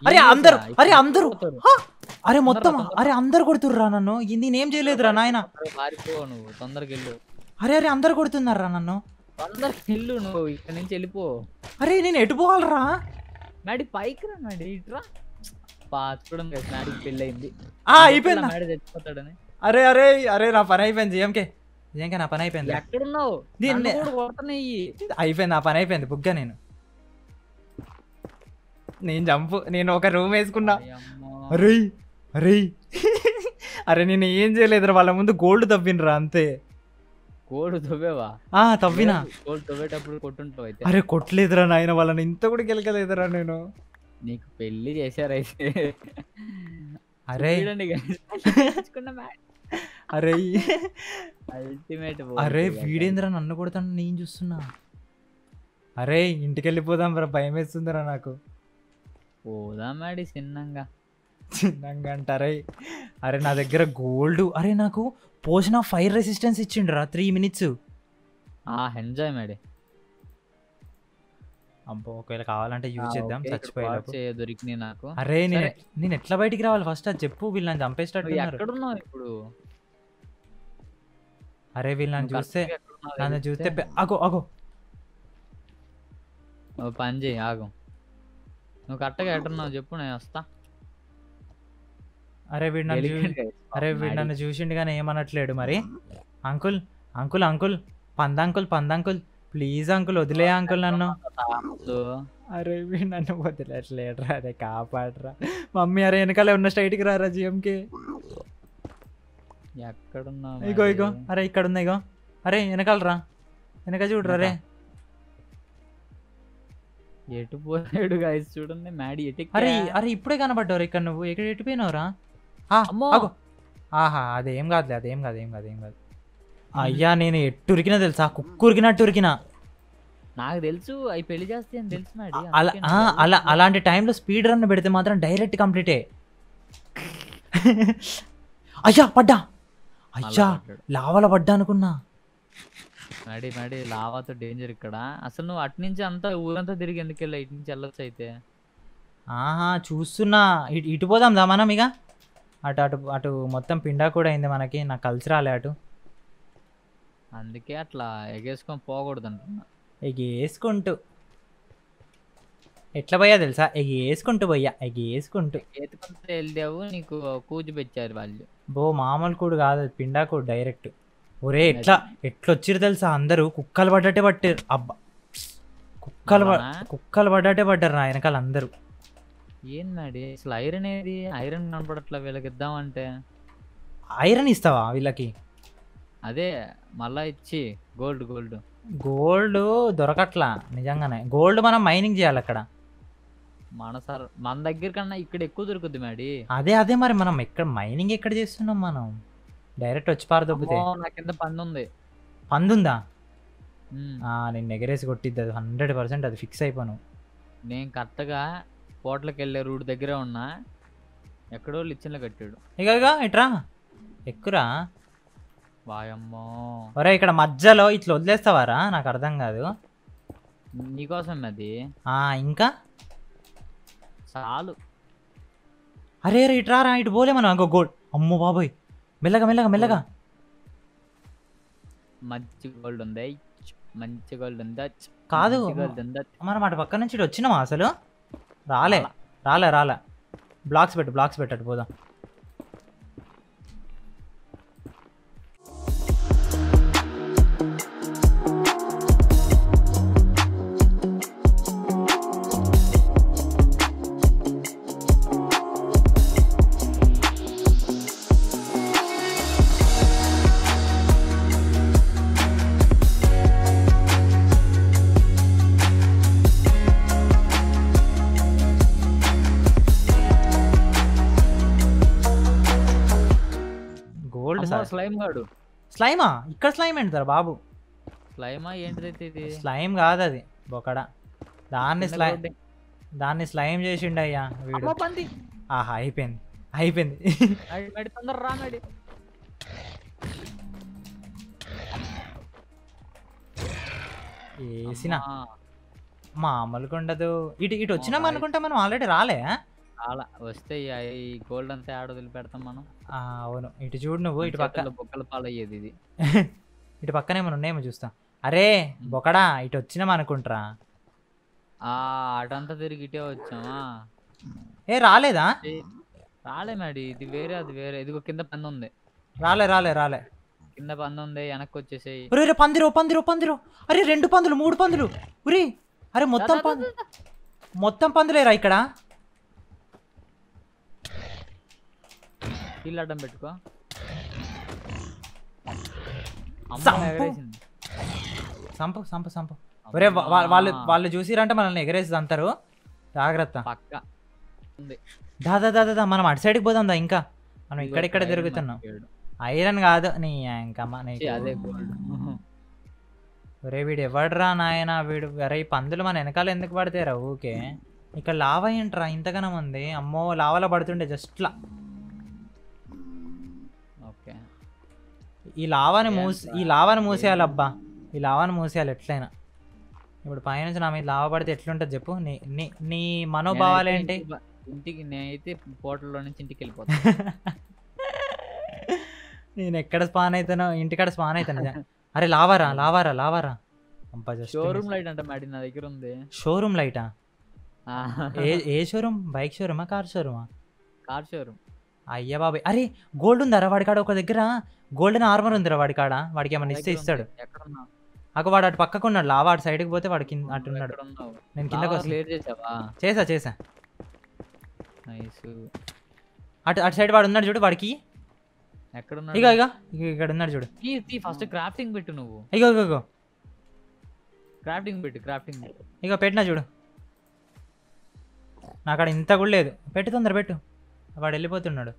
అరే అందరు అరే అందరు అరే మొత్తం అరే అందరు కొడుతుర్రా నన్ను నేనేం చేయలేదురా నాయన నువ్వు తొందరగా అరే అరే అందరు కొడుతున్నారా నన్ను వెళ్ళు నువ్వు ఇక్కడ నుంచి వెళ్ళిపో అరే నేను ఎటు పోవాలరా నాడి పైకి రా నాడి ఇట్రా పెళ్ళి అయింది ఆ అయిపోయింది చచ్చిపోతాడని అరే అరే అరే నా పని అయిపోయింది జిఎంకే జిఎంకే నా పని అయిపోయింది ఎక్కడున్నావు అయిపోయింది నా పని అయిపోయింది బుగ్గా నేను నేను జంపు నేను ఒక రూమ్ వేసుకున్నా అరే అరే అరే నేను ఏం చేయలేదురా వాళ్ళ ముందు గోల్డ్ తవ్వినరా అంతే గోల్డ్ తవ్వేవా తవ్వినా గోల్డ్ తవ్వేటప్పుడు కొట్టుంటావు అయితే అరే కొట్టలేదురా నాయన వాళ్ళని ఇంత కూడా గెలకలేదురా నేను నీకు పెళ్లి చేశారైతే అరే అరే అల్టిమేట్ అరే వీడేంద్ర నన్ను కొడతాను నేను చూస్తున్నా అరే ఇంటికి వెళ్ళిపోదాం బ్రా భయం వేస్తుందిరా నాకు పోదామాడి చిన్నంగా చిన్నంగా అంటారే అరే నా దగ్గర గోల్డ్ అరే నాకు పోసిన ఫైర్ రెసిస్టెన్స్ ఇచ్చిండ్రా త్రీ మినిట్స్ ఆ ఎంజాయ్ మేడే అబ్బో ఒకవేళ కావాలంటే యూజ్ చేద్దాం చచ్చిపోయా దొరికినాయి నాకు అరే నేను నేను ఎట్లా బయటికి రావాలి ఫస్ట్ అది చెప్పు వీళ్ళు నన్ను చంపేసేటట్టు ఎక్కడున్నావు ఇప్పుడు అరే వీళ్ళు నన్ను చూస్తే నన్ను చూస్తే అగో అగో పని చేయి ఆగు నువ్వు కరెక్ట్గా ఎట్టున్నావు చెప్పు నేను వస్తా అరే వీడు నన్ను అరే వీడు నన్ను చూసిండు కానీ ఏమనట్లేడు మరి అంకుల్ అంకుల్ అంకుల్ పందంకుల్ పందంకుల్ ప్లీజ్ అంకుల్ వదిలే అంకుల్ నన్ను అరే వీడు నన్ను రా అదే కాపాడరా మమ్మీ అరే వెనకాల ఉన్న స్టైట్కి రారా జిఎంకి ఎక్కడున్నా ఇగో ఇగో అరే ఇక్కడ ఉంది ఇగో అరే వెనకాలరా వెనక చూడరా అరే ఎటు పోయాడు గాయస్ చూడండి మ్యాడీ ఎటు అరే అరే ఇప్పుడే కనబడ్డావు ఇక్కడ నువ్వు ఎక్కడ ఎటుపోయినావురా ఆహా అదేం కాదులే అదేం కాదు ఏం కాదు ఏం కాదు అయ్యా నేను ఎట్టు ఉరికినా తెలుసా కుక్కు ఉరికినట్టు ఉరికినా నాకు తెలుసు అవి పెళ్లి చేస్తే తెలుసు అలా అలా అలాంటి టైంలో స్పీడ్ రన్ పెడితే మాత్రం డైరెక్ట్ కంప్లీటే అయ్యా పడ్డా అయ్యా లావల పడ్డా అనుకున్నా నడి నడి లావాతో డేంజర్ ఇక్కడ అసలు నువ్వు అటు నుంచి అంతా ఊరంతా తిరిగి ఎందుకు వెళ్ళా ఇటు నుంచి వెళ్ళొచ్చు అయితే ఆహా చూస్తున్నా ఇటు ఇటు పోదాం దా మనం ఇక అటు అటు అటు మొత్తం పిండా కూడా అయింది మనకి నాకు కలిసి రాలే అటు అందుకే అట్లా ఎగేసుకొని పోకూడదు అంటున్నా ఎగేసుకుంటూ ఎట్లా పోయా తెలుసా ఎగి వేసుకుంటూ పోయా ఎగి వేసుకుంటూ ఎత్తుకుంటూ వెళ్ళావు నీకు కూజు పెట్టారు వాళ్ళు బో మామూలు కూడు కాదు పిండా కూడు డైరెక్ట్ ఒరే ఎట్లా ఎట్లా వచ్చిరు తెలుసా అందరూ కుక్కలు పడ్డట్టే పట్టారు అబ్బా కుక్కలు కుక్కలు పడ్డట్టే పడ్డారు నా వెనకాల అందరూ ఏంటండి అసలు ఐరన్ ఏది ఐరన్ కనపడట్లా వీళ్ళకి ఇద్దామంటే ఐరన్ ఇస్తావా వీళ్ళకి అదే మళ్ళా ఇచ్చి గోల్డ్ గోల్డ్ గోల్డ్ దొరకట్లా నిజంగానే గోల్డ్ మనం మైనింగ్ చేయాలి అక్కడ మన సార్ మన దగ్గర కన్నా ఇక్కడ ఎక్కువ దొరుకుద్ది మేడి అదే అదే మరి మనం ఇక్కడ మైనింగ్ ఎక్కడ చేస్తున్నాం మనం డైరెక్ట్ వచ్చి పార నా కింద పంది ఉంది పంది ఉందా నేను ఎగరేసి కొట్టిద్ది అది హండ్రెడ్ పర్సెంట్ అది ఫిక్స్ అయిపోను నేను కరెక్ట్గా పోట్లకి వెళ్ళే రూట్ దగ్గర ఉన్నా ఎక్కడో లిచ్చిన్లో కట్టాడు ఇక ఇక ఇట్రా ఎక్కురా వాయమ్మో ఒరే ఇక్కడ మధ్యలో ఇట్లా వదిలేస్తావారా నాకు అర్థం కాదు నీకోసం అది ఇంకా చాలు అరే రే ఇటు రారా ఇటు పోలే మనం ఇంకో గోల్డ్ అమ్మో బాబోయ్ మెల్లగా మెల్లగా మెల్లగా మంచి గోల్డ్ ఉంది మంచి గోల్డ్ ఉందా కాదు ఉందా మనం అటు పక్క నుంచి ఇటు వచ్చినామా అసలు రాలే రాలే రాలే బ్లాక్స్ పెట్టు బ్లాక్స్ పెట్టాడు పోదాం స్లైమ్ గాడు స్లైమా ఇక్కడ స్లైమ్ అంటారు బాబు స్లైమా ఏంటైతే ఇది స్లైమ్ కాదు అది బొకడ దాన్ని స్లైమ్ దాన్ని స్లైమ్ చేసిండు అయ్యా వీడు ఆహా అయిపోయింది అయిపోయింది వేసిన మామూలుగా ఉండదు ఇటు ఇటు వచ్చినాం అనుకుంటా మనం ఆల్రెడీ రాలే చాలా వస్తే ఈ గోల్డ్ అంతా ఆడ వదిలిపెడతాం మనం ఆ, అవును ఇటు చూడు నువ్వు ఇటు పక్క చేతుల్లో బొక్కల పాలయ్యేది ఇది ఇటు పక్కనే మనం ఉన్నాయేమో చూస్తా అరే బొకడా ఇటు వచ్చినాం అనుకుంటారా ఆ అటంతా తిరిగి ఇటే వచ్చామా ఏ రాలేదా ఏ, రాలే మేడి ఇది వేరే అది వేరే ఇదిగో కింద పన్ను ఉంది రాలే రాలే రాలే కింద పన్ను ఉంది వెనక్కి వచ్చేసి ఒరే ఒరే పందిరు పందిరు పందిరు అరే రెండు పందులు మూడు పందులు ఒరే అరే మొత్తం పందు మొత్తం పందులేరా ఇక్కడ ఇల్లు అడ్డం పెట్టుకో సంప సంప సంప ఒరే వాళ్ళు వాళ్ళు చూసిరంటే మనల్ని ఎగరేసి అంటారు జాగ్రత్త దాదా దాదా మనం అటు సైడ్కి పోదాం దా ఇంకా మనం ఇక్కడిక్కడ తిరుగుతున్నాం ఐరన్ కాదు నీ ఇంకా ఒరే వీడు ఎవడరా నాయన వీడు అరే ఈ పందులు మన వెనకాల ఎందుకు పడతారా ఓకే ఇక్కడ లావ ఏంట్రా ఇంతగానం ఉంది అమ్మో లావలో పడుతుండే జస్ట్లా ఈ లావాని మూసి ఈ లావాని మూసేయాలి అబ్బా ఈ లావాని మూసేయాలి ఎట్లయినా ఇప్పుడు నుంచి నా మీద లావా పడితే ఎట్లుంటుంది చెప్పు నీ నీ నీ మనోభావాలు ఏంటి ఇంటికి నేనైతే పోటల్లో నుంచి ఇంటికి వెళ్ళిపోతా నేను ఎక్కడ స్పాన్ అవుతానో ఇంటికాడ స్పాన్ అవుతాను అరే లావారా లావారా లావారా షోరూమ్ లైట్ అంటే మేడం నా దగ్గర ఉంది షోరూమ్ లైటా ఏ ఏ షోరూమ్ బైక్ షోరూమా కార్ షోరూమా కార్ షోరూమ్ అయ్యా బాబాయ్ అరే గోల్డ్ ఉందారా వాడికాడ ఒక దగ్గర గోల్డెన్ ఆర్మర్ ఉందిరా వాడికాడ వాడికి ఏమైనా ఇస్తే ఇస్తాడు అక్కడ వాడు అటు పక్కకు ఉన్నాడు లావా అటు సైడ్కి పోతే వాడు కింద అటు ఉన్నాడు నేను కిందకు చేసా చేసా అటు అటు సైడ్ వాడు ఉన్నాడు చూడు వాడికి ఎక్కడ ఇక ఇక్కడ ఉన్నాడు చూడు ఫస్ట్ క్రాఫ్టింగ్ పెట్టు నువ్వు ఇగో ఇగో క్రాఫ్టింగ్ పెట్టు క్రాఫ్టింగ్ ఇక పెట్టినా చూడు నాకాడ ఇంత కూడా లేదు పెట్టు తొందర పెట్టు వాడు వెళ్ళిపోతున్నాడు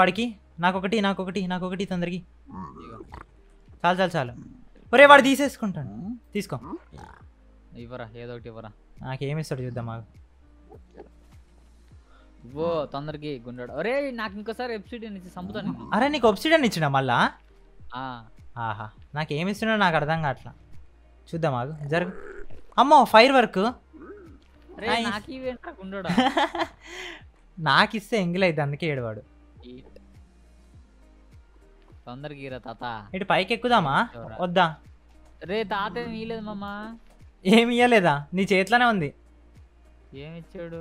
వాడికి నాకొకటి నాకొకటి నాకొకటి తొందరకి చాలు చాలు చాలు ఒరే వాడు తీసేసుకుంటాను తీసుకో ఇవ్వరా ఏదో ఒకటి ఇవ్వరా నాకేమి ఇస్తాడు చూద్దాం మాకు ఓ తొందరకి గుండాడు అరే నాకు ఇంకోసారి ఎప్సిడియన్ ఇచ్చి చంపుతాను అరే నీకు ఎప్సిడియన్ ఇచ్చిన మళ్ళా ఆహా నాకేమి ఇస్తున్నాడు నాకు అర్థం కావట్లా చూద్దాం మాకు జరుగు అమ్మో ఫైర్ వర్క్ నాకు ఇస్తే ఎంగిల్ అయితే అందుకే ఏడవాడు తొందరగా తాత ఇటు పైకి ఎక్కుదామా వద్దా రే తాత ఏమి ఇయ్యలేదా నీ చేతిలోనే ఉంది ఏమిచ్చాడు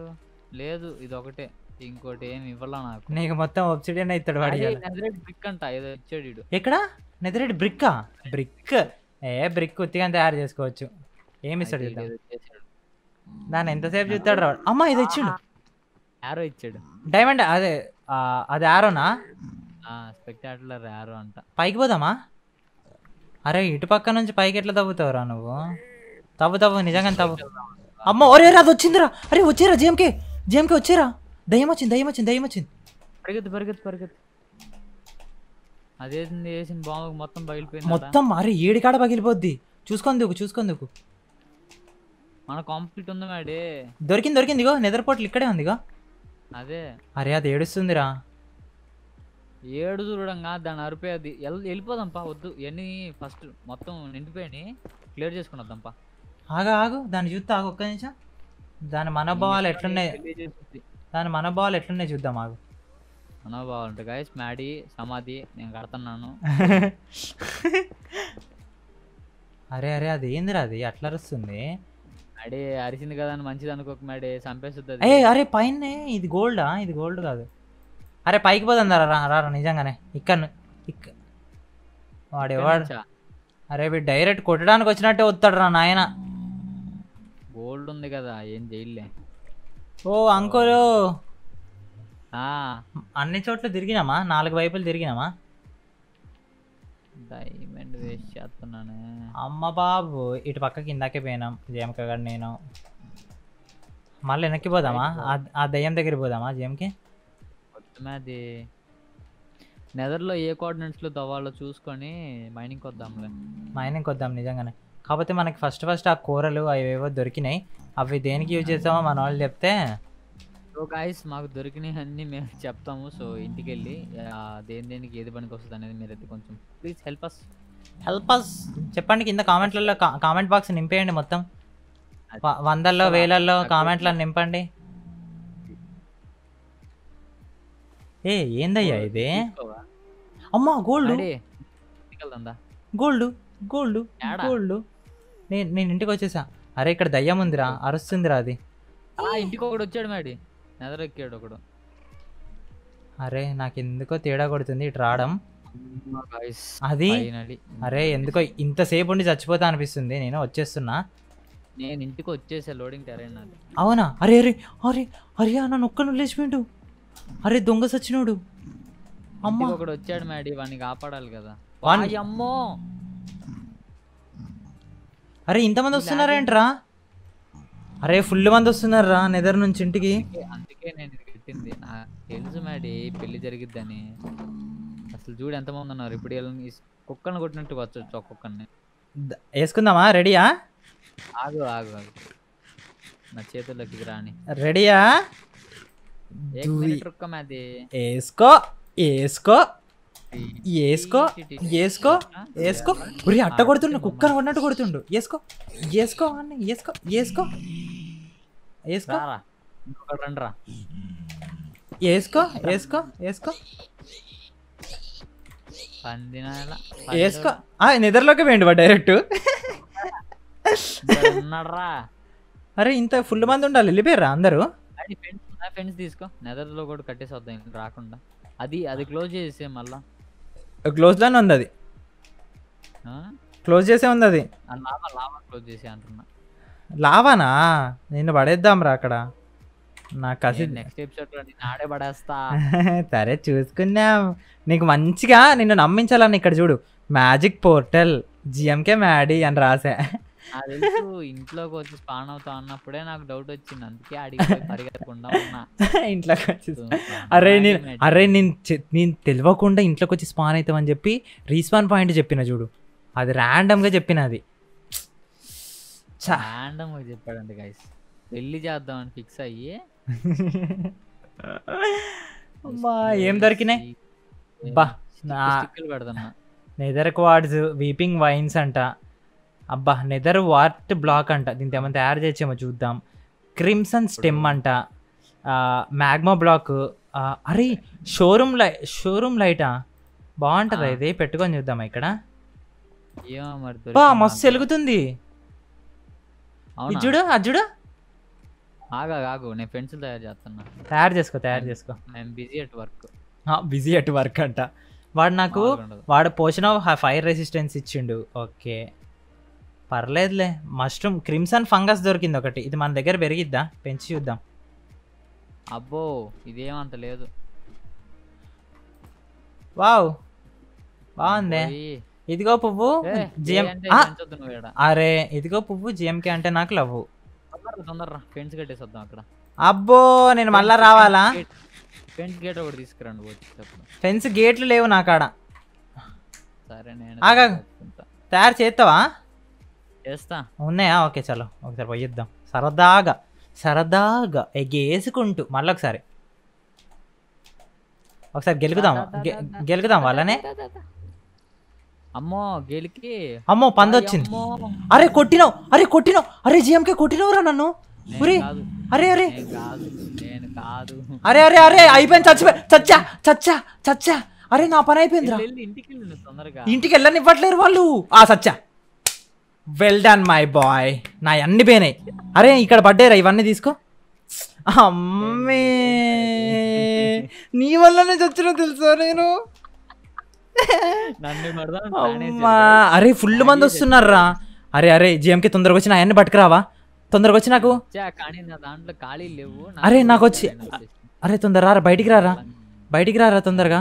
లేదు ఇది ఒకటే ఇంకోటి ఏమి ఇవ్వలా నాకు నీకు మొత్తం ఒబ్సిడియన్ ఇస్తాడు వాడి బ్రిక్ అంట ఏదో ఇచ్చాడు ఇడు ఎక్కడ నెదరేట్ బ్రిక్కా బ్రిక్ ఏ బ్రిక్ ఉత్తిగా తయారు చేసుకోవచ్చు ఏమి ఇస్తాడు దాన్ని ఎంతసేపు చూస్తాడు రాడు అమ్మ ఇది ఇచ్చాడు యారో ఇచ్చాడు డైమండ్ అదే అది యారోనా యారో అంట పైకి పోదామా అరే ఇటు పక్క నుంచి పైకి ఎట్లా తవ్వుతావురా నువ్వు తవ్వు తవ్వు నిజంగా తవ్వు అమ్మ ఒరే అది వచ్చిందిరా అరే వచ్చారా జేఎంకే జేఎంకే వచ్చారా దయ్యం వచ్చింది దయ్యం వచ్చింది దయ్యం వచ్చింది పరిగెత్తు పరిగెత్తు పరిగెత్తు అదేసింది వేసిన బాంబు మొత్తం పగిలిపోయింది మొత్తం అరే ఏడికాడ కాడ పగిలిపోద్ది చూసుకొని దూకు మన కాంప్లీట్ ఉంది మాడే దొరికింది దొరికింది ఇగో పోట్లు ఇక్కడే ఉందిగో అదే అరే అది ఏడుస్తుందిరా ఏడు చూడంగా దాన్ని దాని అరిపే అది వెళ్ళిపోదాం పా వద్దు ఎన్ని ఫస్ట్ మొత్తం నిండిపోయి క్లియర్ చేసుకున్నద్దాం పా ఆగా ఆగు దాన్ని చూస్తే ఆగు ఒక్క నిమిషం దాని మనోభావాలు ఎట్లున్నాయి దాని మనోభావాలు ఎట్లున్నాయి చూద్దాం ఆగు మనోభావాలు ఉంటాయి గాయస్ మ్యాడీ సమాధి నేను కడుతున్నాను అరే అరే అది ఏందిరా అది అట్లా అరుస్తుంది అడే అరిసింది కదా అని మంచిది అనుకోక మ్యాడే చంపేస్తుంది ఏ అరే పైన ఇది గోల్డా ఇది గోల్డ్ కాదు అరే పైకి పోదాం రా రా నిజంగానే ఇక్కడ ఇక్క వాడేవాడు అరే వీడు డైరెక్ట్ కొట్టడానికి వచ్చినట్టే వస్తాడు రా నాయన గోల్డ్ ఉంది కదా ఏం చేయలే ఓ అంకుల్ అన్ని చోట్ల తిరిగినామా నాలుగు వైపులు తిరిగినామా వేస్ట్ చేస్తున్నానే అమ్మ బాబు ఇటు పక్క కిందకే పోయినాం జేమక గారు నేను మళ్ళీ వెనక్కి పోదామా ఆ దయ్యం దగ్గరికి పోదామా జేమ్కి అది నెదర్లో ఏ కోఆర్డినేట్స్లో దవ్వాలో చూసుకొని మైనింగ్ వద్దాంలే మైనింగ్ వద్దాం నిజంగానే కాకపోతే మనకి ఫస్ట్ ఫస్ట్ ఆ కూరలు అవేవో దొరికినాయి అవి దేనికి యూజ్ చేస్తామో మన వాళ్ళు చెప్తే సో గాయస్ మాకు దొరికినవి అన్ని మేము చెప్తాము సో ఇంటికి వెళ్ళి దేని దేనికి ఏది పనికి వస్తుంది అనేది మీరైతే కొంచెం please help us help us చెప్పండి కింద కామెంట్లలో కామెంట్ బాక్స్ నింపేయండి మొత్తం వందల్లో వేలల్లో కామెంట్లను నింపండి ఏ ఏందయ్యా ఇది అమ్మా గోల్డ్ గోల్డ్ గోల్డ్ గోల్డ్ నేను నేను ఇంటికి వచ్చేసా అరే ఇక్కడ దయ్యం ఉందిరా అరుస్తుందిరా అది ఇంటికి ఒకడు వచ్చాడు మేడి నెదరెక్కాడు ఒకడు అరే నాకు ఎందుకో తేడా కొడుతుంది ఇటు రావడం అది అరే ఎందుకో ఇంతసేపు ఉండి చచ్చిపోతా అనిపిస్తుంది నేను వచ్చేస్తున్నా నేను ఇంటికి వచ్చేసా లోడింగ్ టెరైన్ అవునా అరే అరే అరే అరే నన్ను ఒక్కను లేచిపోయిండు అరే దొంగ సచ్చినోడు అమ్మ ఒకడు వచ్చాడు మేడీ వాడిని కాపాడాలి కదా అమ్మో అరే ఇంతమంది వస్తున్నారేంట్రా అరే ఫుల్ మంది వస్తున్నారా నిదర్ నుంచి ఇంటికి అందుకే నేను పెట్టింది తెలుసు మేడీ పెళ్లి జరిగిద్దని అసలు చూడు ఎంతమంది ఉన్నారు ఇప్పుడు కుక్కని కుక్కను కొట్టినట్టు ఒక ఒక్కొక్కరిని వేసుకుందామా రెడీయా ఆగు ఆగు ఆగు నా చేతుల్లోకి రాని రెడీయా అది వేసుకో వేసుకో వేసుకో వేసుకో వేసుకో అట్ట కొడుతుండు కుక్క కొన్నట్టు కొడుతుండు వేసుకో వేసుకో అన్న వేసుకో వేసుకో వేసుకో రండి రా వేసుకో వేసుకో వేసుకో వేసుకో నిద్రలోకి పోయండి బా డైరెక్ట్ అరే ఇంత ఫుల్ మంది ఉండాలి వెళ్ళిపోయారా అందరూ ఫ్రెండ్స్ తీసుకో నెదర్లో కూడా కట్టేసి రాకుండా అది అది క్లోజ్ చేసే మళ్ళా క్లోజ్ లోనే ఉంది అది క్లోజ్ చేసే ఉంది అది లావా లావా క్లోజ్ చేసే అంటున్నా లావానా నేను పడేద్దాం రా అక్కడ నా కసి నెక్స్ట్ ఎపిసోడ్ లో నాడే పడేస్తా సరే చూసుకున్నాం నీకు మంచిగా నిన్ను నమ్మించాలని ఇక్కడ చూడు మ్యాజిక్ పోర్టల్ జిఎంకే మ్యాడీ అని రాసా ఇంట్లోకి వచ్చి స్పాన్ అవుతా అన్నప్పుడే నాకు డౌట్ వచ్చింది అందుకే అడిగి పరిగెత్తకుండా ఉన్నా ఇంట్లోకి వచ్చి అరే నేను అరే నేను నేను తెలియకుండా ఇంట్లోకి వచ్చి స్పాన్ అవుతామని చెప్పి రీస్పాన్ పాయింట్ చెప్పిన చూడు అది గా చెప్పిన అది చెప్పాడు అండి గైస్ పెళ్లి చేద్దామని ఫిక్స్ అయ్యి అమ్మా ఏం దొరికినాయి నెదర్ క్వాడ్స్ వీపింగ్ వైన్స్ అంట అబ్బా నెదర్ వార్ట్ బ్లాక్ అంట దీంతో ఏమైనా తయారు చేసేమో చూద్దాం క్రిమ్సన్ స్టెమ్ అంట మ్యాగ్మా బ్లాక్ అరే షోరూమ్ లై షోరూమ్ లైటా బాగుంటుందా ఇది పెట్టుకొని చూద్దాం ఇక్కడ మస్తు వెలుగుతుంది చూడు అది ఆగా నేను పెన్సిల్ తయారు చేస్తున్నా తయారు చేసుకో తయారు చేసుకో నేను busy at work busy at work అంట వాడు నాకు వాడు పోషన్ ఆఫ్ ఫైర్ రెసిస్టెన్స్ ఇచ్చిండు ఓకే పర్లేదులే మష్రూమ్ క్రిమ్సన్ ఫంగస్ దొరికింది ఒకటి ఇది మన దగ్గర పెరిగిద్దా పెంచి చూద్దాం అబ్బో ఇదేమంత లేదు వావ్ బాగుంది ఇదిగో పువ్వు జిఎం అరే ఇదిగో పువ్వు జిఎంకే అంటే నాకు లవ్వు అక్కడ అబ్బో నేను మళ్ళా రావాలా ఫెన్స్ గేట్ ఒకటి తీసుకురండి ఫెన్స్ గేట్లు లేవు నా కాడ సరే నేను తయారు చేస్తావా చేస్తా ఉన్నాయా ఓకే చలో ఒకసారి పోయిద్దాం సరదాగా సరదాగా ఎగేసుకుంటూ మళ్ళీ ఒకసారి ఒకసారి గెలుగుదాం గెలుగుదాం వాళ్ళనే అమ్మో గేలికి అమ్మో పందొచ్చింది అరే కొట్టినావు అరే కొట్టినావు అరే జిఎంకే రా నన్ను అరే అరే అరే అరే అరే అరే అయిపోయింది చచ్చిపోయి చచ్చా చచ్చా చచ్చా అరే నా పని అయిపోయిందిరా ఇంటికి వెళ్ళని ఇవ్వట్లేరు వాళ్ళు ఆ సచ్చా వెల్ డన్ మై బాయ్ నా అన్ని పోయినాయి అరే ఇక్కడ పడ్డేరా ఇవన్నీ తీసుకో అమ్మే నీ వల్లనే చచ్చిన తెలుసా నేను అరే ఫుల్ మంది వస్తున్నారా అరే అరే జిఎంకి తొందరగా వచ్చి నా పట్టుకురావా తొందరగా వచ్చి నాకు అరే నాకు వచ్చి అరే తొందర రారా బయటికి రారా బయటికి రారా తొందరగా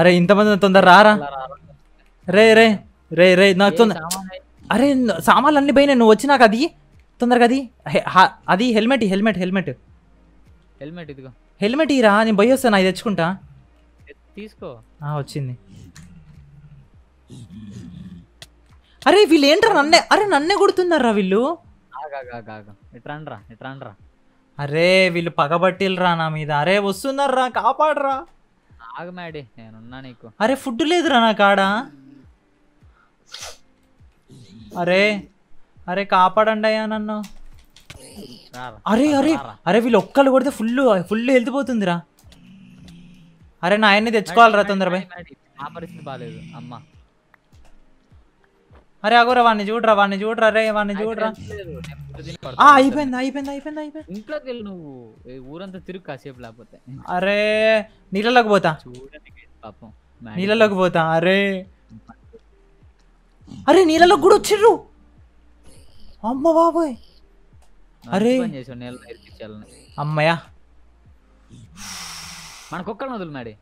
అరే ఇంతమంది తొందర రారా రే రే రే రే నాకు అరే సామాన్లు అన్ని పోయినాయి నువ్వు వచ్చి నాకు అది తొందరగా అది అది హెల్మెట్ హెల్మెట్ హెల్మెట్ హెల్మెట్ ఇదిగో హెల్మెట్ ఇరా నేను భయ వస్తాను అది తెచ్చుకుంటా తీసుకో వచ్చింది అరే వీళ్ళు ఏంట్రా నన్నే అరే నన్నే కొడుతున్నారా వీళ్ళు అరే వీళ్ళు పగబట్టిల్రా నా మీద అరే వస్తున్నారా కాపాడరా ఆగమాడి నేనున్నా నీకు అరే ఫుడ్ లేదురా నా కాడ అరే అరే కాపాడండి అయ్యా నన్ను అరే అరే అరే వీళ్ళు ఒక్కళ్ళు కొడితే ఫుల్ ఫుల్ పోతుందిరా అరే నా ఆయన్ని రా తొందరపై బాగాలేదు అమ్మ అరే అగోరా వాడిని చూడరా వాడిని చూడరా అరే వాడిని చూడరా అయిపోయింది అయిపోయింది అయిపోయింది అయిపోయింది ఇంట్లోకి వెళ్ళి నువ్వు ఊరంతా తిరుగు కాసేపు లేకపోతే అరే నీళ్ళలోకి పోతా పాపం నీళ్ళలోకి పోతా అరే అరే నీళ్ళలోకి కూడా వచ్చిర్రు అమ్మ బాబోయ్ అరే అమ్మయ్యా మన నదులు వదులున్నాడు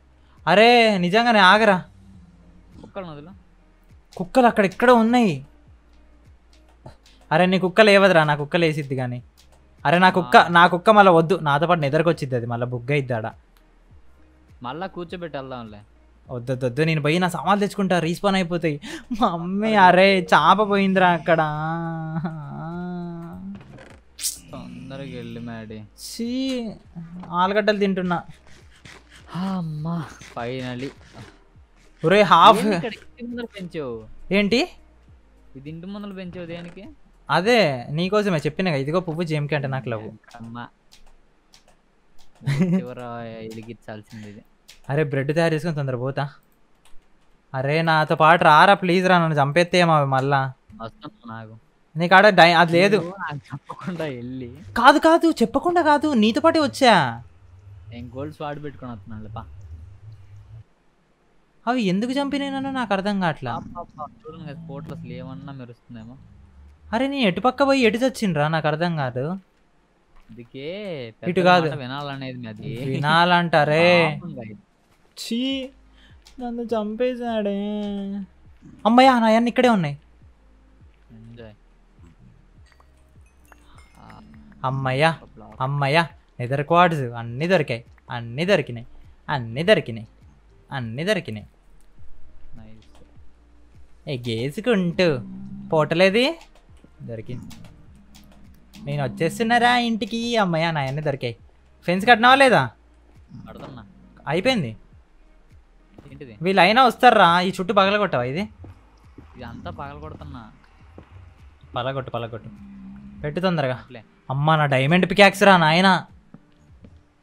అరే నిజంగానే ఆగరా కుక్కలు నదులు కుక్కలు అక్కడ ఇక్కడ ఉన్నాయి అరే నీ కుక్కలు ఏవదురా నా కుక్కలు వేసిద్ది కానీ అరే నా కుక్క నా కుక్క మళ్ళీ వద్దు నాతో పాటు నిద్రకొచ్చిద్ది అది మళ్ళీ బుగ్గ ఇద్దాడ మళ్ళా కూర్చోబెట్టి వెళ్దాంలే వద్దొద్దు నేను పోయి నా సామాన్లు తెచ్చుకుంటా రీస్పాన్ అయిపోతాయి మా అమ్మే అరే చాప పోయిందిరా అక్కడ తొందరగా వెళ్ళి ఆలుగడ్డలు తింటున్నా అమ్మా ఫైనలీ ఒరే హాఫ్ పెంచావు ఏంటి ఇది ఇంటి ముందు పెంచావు దేనికి అదే నీకోసమే చెప్పిన ఇదిగో పువ్వు జేమ్కి అంటే నాకు లవ్ అమ్మా వెలిగించాల్సింది ఇది అరే బ్రెడ్ తయారు చేసుకుని తొందర పోతా అరే నాతో పాటు రారా ప్లీజ్ రా నన్ను చంపేస్తే మళ్ళా వస్తాను నాకు నీకాడ అది లేదు చెప్పకుండా వెళ్ళి కాదు కాదు చెప్పకుండా కాదు నీతో పాటే వచ్చా నేను గోల్డ్స్ వాడు పెట్టుకుని వస్తున్నాను అవి ఎందుకు చంపినానో నాకు అర్థం కావట్లా చూడండి కోట్లు అసలు ఏమన్నా మెరుస్తుందేమో అరే నేను ఎటు పక్క పోయి ఎటు చచ్చిండ్రా నాకు అర్థం కాదు అందుకే ఇటు కాదు వినాలనేది అది వినాలంటారే చీ నన్ను చంపేసాడే అమ్మయ్య నాయన్ని ఇక్కడే ఉన్నాయి అమ్మయ్యా అమ్మయ్యా నిదర్ క్వార్డ్స్ అన్నీ దొరికాయి అన్నీ దొరికినాయి అన్నీ దొరికినాయి అన్నీ దొరికినాయి ఏ గేసుకుంటూ పోటలేది దొరికింది నేను వచ్చేస్తున్నారా ఇంటికి అమ్మయ్య అన్నీ దొరికాయి ఫెన్స్ కట్టినావా లేదా అయిపోయింది వీళ్ళు అయినా వస్తారా ఈ చుట్టూ పగల కొట్టావా ఇది అంతా పగల కొడుతున్నా పగల కొట్టు పెట్టు తొందరగా అమ్మ నా డైమండ్ పికాక్స్ రా నాయన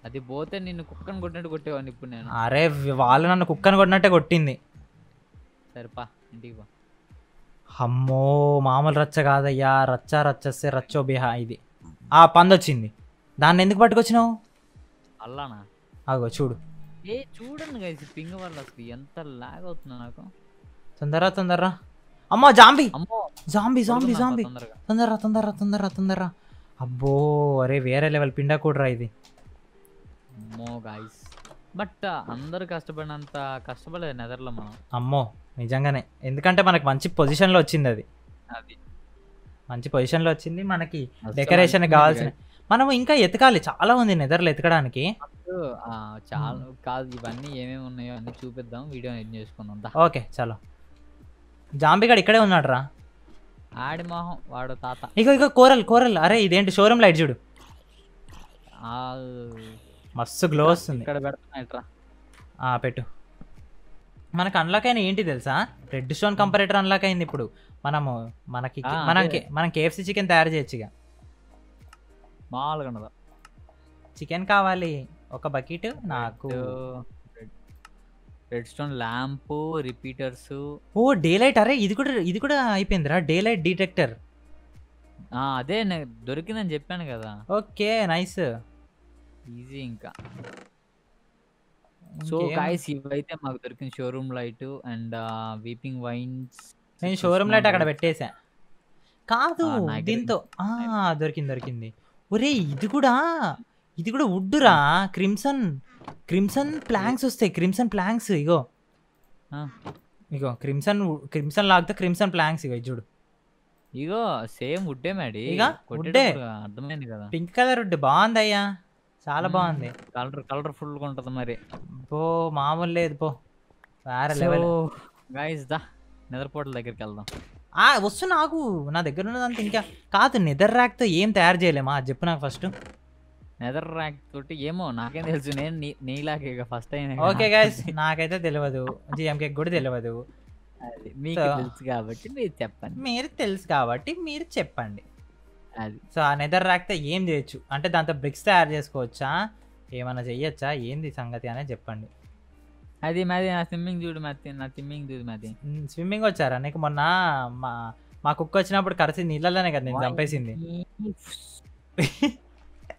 అది పోతే నిన్ను కుక్కను కొట్టినట్టు కొట్టేవాడిని ఇప్పుడు నేను అరే వాళ్ళు నన్ను కుక్కను కొట్టినట్టే కొట్టింది సరిపా ఇంటికి పా అమ్మో మామూలు రచ్చ కాదయ్యా రచ్చ రచ్చస్తే రచ్చో బిహా ఇది ఆ పందొచ్చింది దాన్ని ఎందుకు పట్టుకొచ్చినావు అల్లానా అగో చూడు ఏ చూడండి గైస్ పింగ్ వల్ల అసలు ఎంత లాగ్ అవుతుంది నాకు తొందరరా తొందరరా అమ్మా జాంబీ జాంబీ జాంబీ జాంబీ తొందరరా తొందరరా తొందరరా తొందరరా అబ్బో అరే వేరే లెవెల్ పిండా కూడా ఇది అమ్మో గాయస్ బట్ అందరు కష్టపడినంత కష్టపడలేదు నెదర్లో మనం అమ్మో నిజంగానే ఎందుకంటే మనకి మంచి పొజిషన్లో వచ్చింది అది అది మంచి పొజిషన్లో వచ్చింది మనకి డెకరేషన్ కావాల్సిన మనం ఇంకా ఎతకాలి చాలా ఉంది నెదర్లు ఎతకడానికి చాలా కాదు ఇవన్నీ ఏమేమి ఉన్నాయో అన్నీ చూపిద్దాం వీడియో ఎంజాయ్ చేసుకుందాం ఓకే చలో జాంబిగాడు ఇక్కడే ఉన్నాడు రా ఆడి మొహం వాడు తాత ఇగో ఇగో కూరలు కూరలు అరే ఇదేంటి షోరూమ్ లైట్ చూడు మస్తు గ్లో వస్తుంది ఇక్కడ పెడుతున్నా పెట్టు మనకు అన్లాక్ అయిన ఏంటి తెలుసా రెడ్ స్టోన్ కంపరేటర్ అన్లాక్ అయింది ఇప్పుడు మనము మనకి మనం మనం కేఎఫ్సి చికెన్ తయారు చేయొచ్చు ఇక మామూలుగా చికెన్ కావాలి ఒక బకెట్ నాకు రెడ్ స్టోన్ ల్యాంప్ రిపీటర్స్ ఓ డే లైట్ అరే ఇది కూడా ఇది కూడా అయిపోయిందిరా డే లైట్ డిటెక్టర్ అదే నేను దొరికిందని చెప్పాను కదా ఓకే నైస్ ఈజీ ఇంకా సో గాయస్ ఇవైతే మాకు దొరికింది shroomlight and weeping vines నేను షోరూమ్ లైట్ అక్కడ పెట్టేసా కాదు దీంతో దొరికింది దొరికింది ఒరే ఇది కూడా ఇది కూడా వుడ్డురా క్రిమ్సన్ క్రిమ్సన్ ప్లాంక్స్ వస్తాయి క్రిమ్సన్ ప్లాంక్స్ ఇగో ఇగో క్రిమ్సన్ క్రిమ్సన్ లాగితే క్రిమ్సన్ ప్లాంక్స్ ఇగో చూడు ఇగో సేమ్ వుడ్డే మేడి ఇక వుడ్డే అర్థమైంది కదా పింక్ కలర్ వుడ్ బాగుంది అయ్యా చాలా బాగుంది కలర్ కలర్ఫుల్ గా ఉంటది మరి పో మామూలు లేదు పో వేరే లెవెల్ గైస్ దా నిద్రపోట్ల దగ్గరికి వెళ్దాం ఆ వస్తు నాకు నా దగ్గర ఉన్నదంతా ఇంకా కాదు నిద్ర రాక్తో ఏం తయారు చేయలేమా చెప్పు నాకు ఫస్ట్ నెదర్ ర్యాంక్ తోటి ఏమో నాకేం తెలుసు నేను నీలాగే ఫస్ట్ టైం ఓకే గైస్ నాకైతే తెలియదు జిఎంకే కూడా తెలియదు మీకు తెలుసు కాబట్టి మీరు చెప్పండి మీరు తెలుసు కాబట్టి మీరు చెప్పండి అది సో ఆ నెదర్ ర్యాక్తో ఏం చేయొచ్చు అంటే దాంతో బ్రిక్స్ తయారు చేసుకోవచ్చా ఏమైనా చెయ్యొచ్చా ఏంది సంగతి అనేది చెప్పండి అది మాది నా స్విమ్మింగ్ చూడు మాది నా స్విమ్మింగ్ చూడు మాది స్విమ్మింగ్ వచ్చారా నీకు మొన్న మా మా కుక్క వచ్చినప్పుడు కరిసి నీళ్ళలోనే కదా నేను చంపేసింది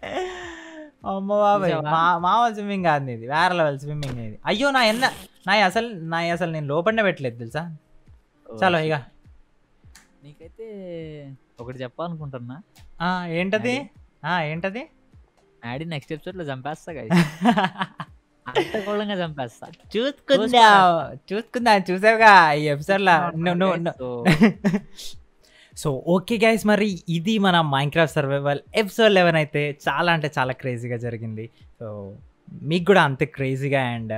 అమ్మ బాబాయ్ మా మామూలు స్విమ్మింగ్ కాదు ఇది వేరే లెవెల్ స్విమ్మింగ్ ఇది అయ్యో నా ఎన్న నా అసలు నా అసలు నేను లోపలనే పెట్టలేదు తెలుసా చాలా ఇక నీకైతే ఒకటి చెప్పాలనుకుంటున్నా ఏంటది ఏంటది ఆడి నెక్స్ట్ ఎపిసోడ్ లో చంపేస్తా అంత చంపేస్తా చూసుకుందా చూసుకుందా చూసావుగా ఈ ఎపిసోడ్ లో నువ్వు సో ఓకే గైస్ మరి ఇది మన మైంక్రాఫ్ట్ సర్వైవల్ ఎపిసోడ్ లెవెన్ అయితే చాలా అంటే చాలా క్రేజీగా జరిగింది సో మీకు కూడా అంతే క్రేజీగా అండ్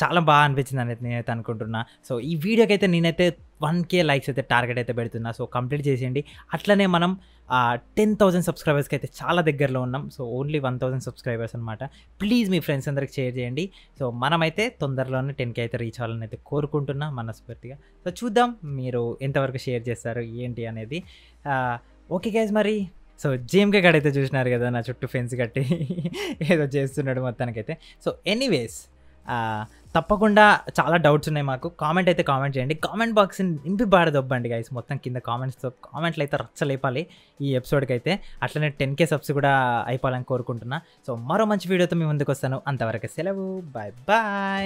చాలా బాగా అనిపించింది అనేది నేనైతే అనుకుంటున్నా సో ఈ వీడియోకి అయితే నేనైతే వన్ కే లైక్స్ అయితే టార్గెట్ అయితే పెడుతున్నా సో కంప్లీట్ చేసేయండి అట్లనే మనం టెన్ థౌసండ్ సబ్స్క్రైబర్స్కి అయితే చాలా దగ్గరలో ఉన్నాం so only one thousand subscribers అనమాట ప్లీజ్ మీ ఫ్రెండ్స్ అందరికి షేర్ చేయండి సో మనమైతే తొందరలోనే కే అయితే రీచ్ అవ్వాలని అయితే కోరుకుంటున్నా మనస్ఫూర్తిగా సో చూద్దాం మీరు ఎంతవరకు షేర్ చేస్తారు ఏంటి అనేది ఓకే గైజ్ మరి సో జేఎంకే గడ్ అయితే చూసినారు కదా నా చుట్టూ ఫెన్స్ కట్టి ఏదో చేస్తున్నాడు మొత్తానికైతే సో ఎనీవేస్ తప్పకుండా చాలా డౌట్స్ ఉన్నాయి మాకు కామెంట్ అయితే కామెంట్ చేయండి కామెంట్ బాక్స్ నింపి బాడదొబ్బండి గైస్ మొత్తం కింద కామెంట్స్తో కామెంట్లు అయితే రచ్చలేపాలి ఈ ఎపిసోడ్కి అయితే అట్లనే టెన్ కే సబ్స్ కూడా అయిపోవాలని కోరుకుంటున్నా సో మరో మంచి వీడియోతో మీ ముందుకు వస్తాను అంతవరకు సెలవు బాయ్ బాయ్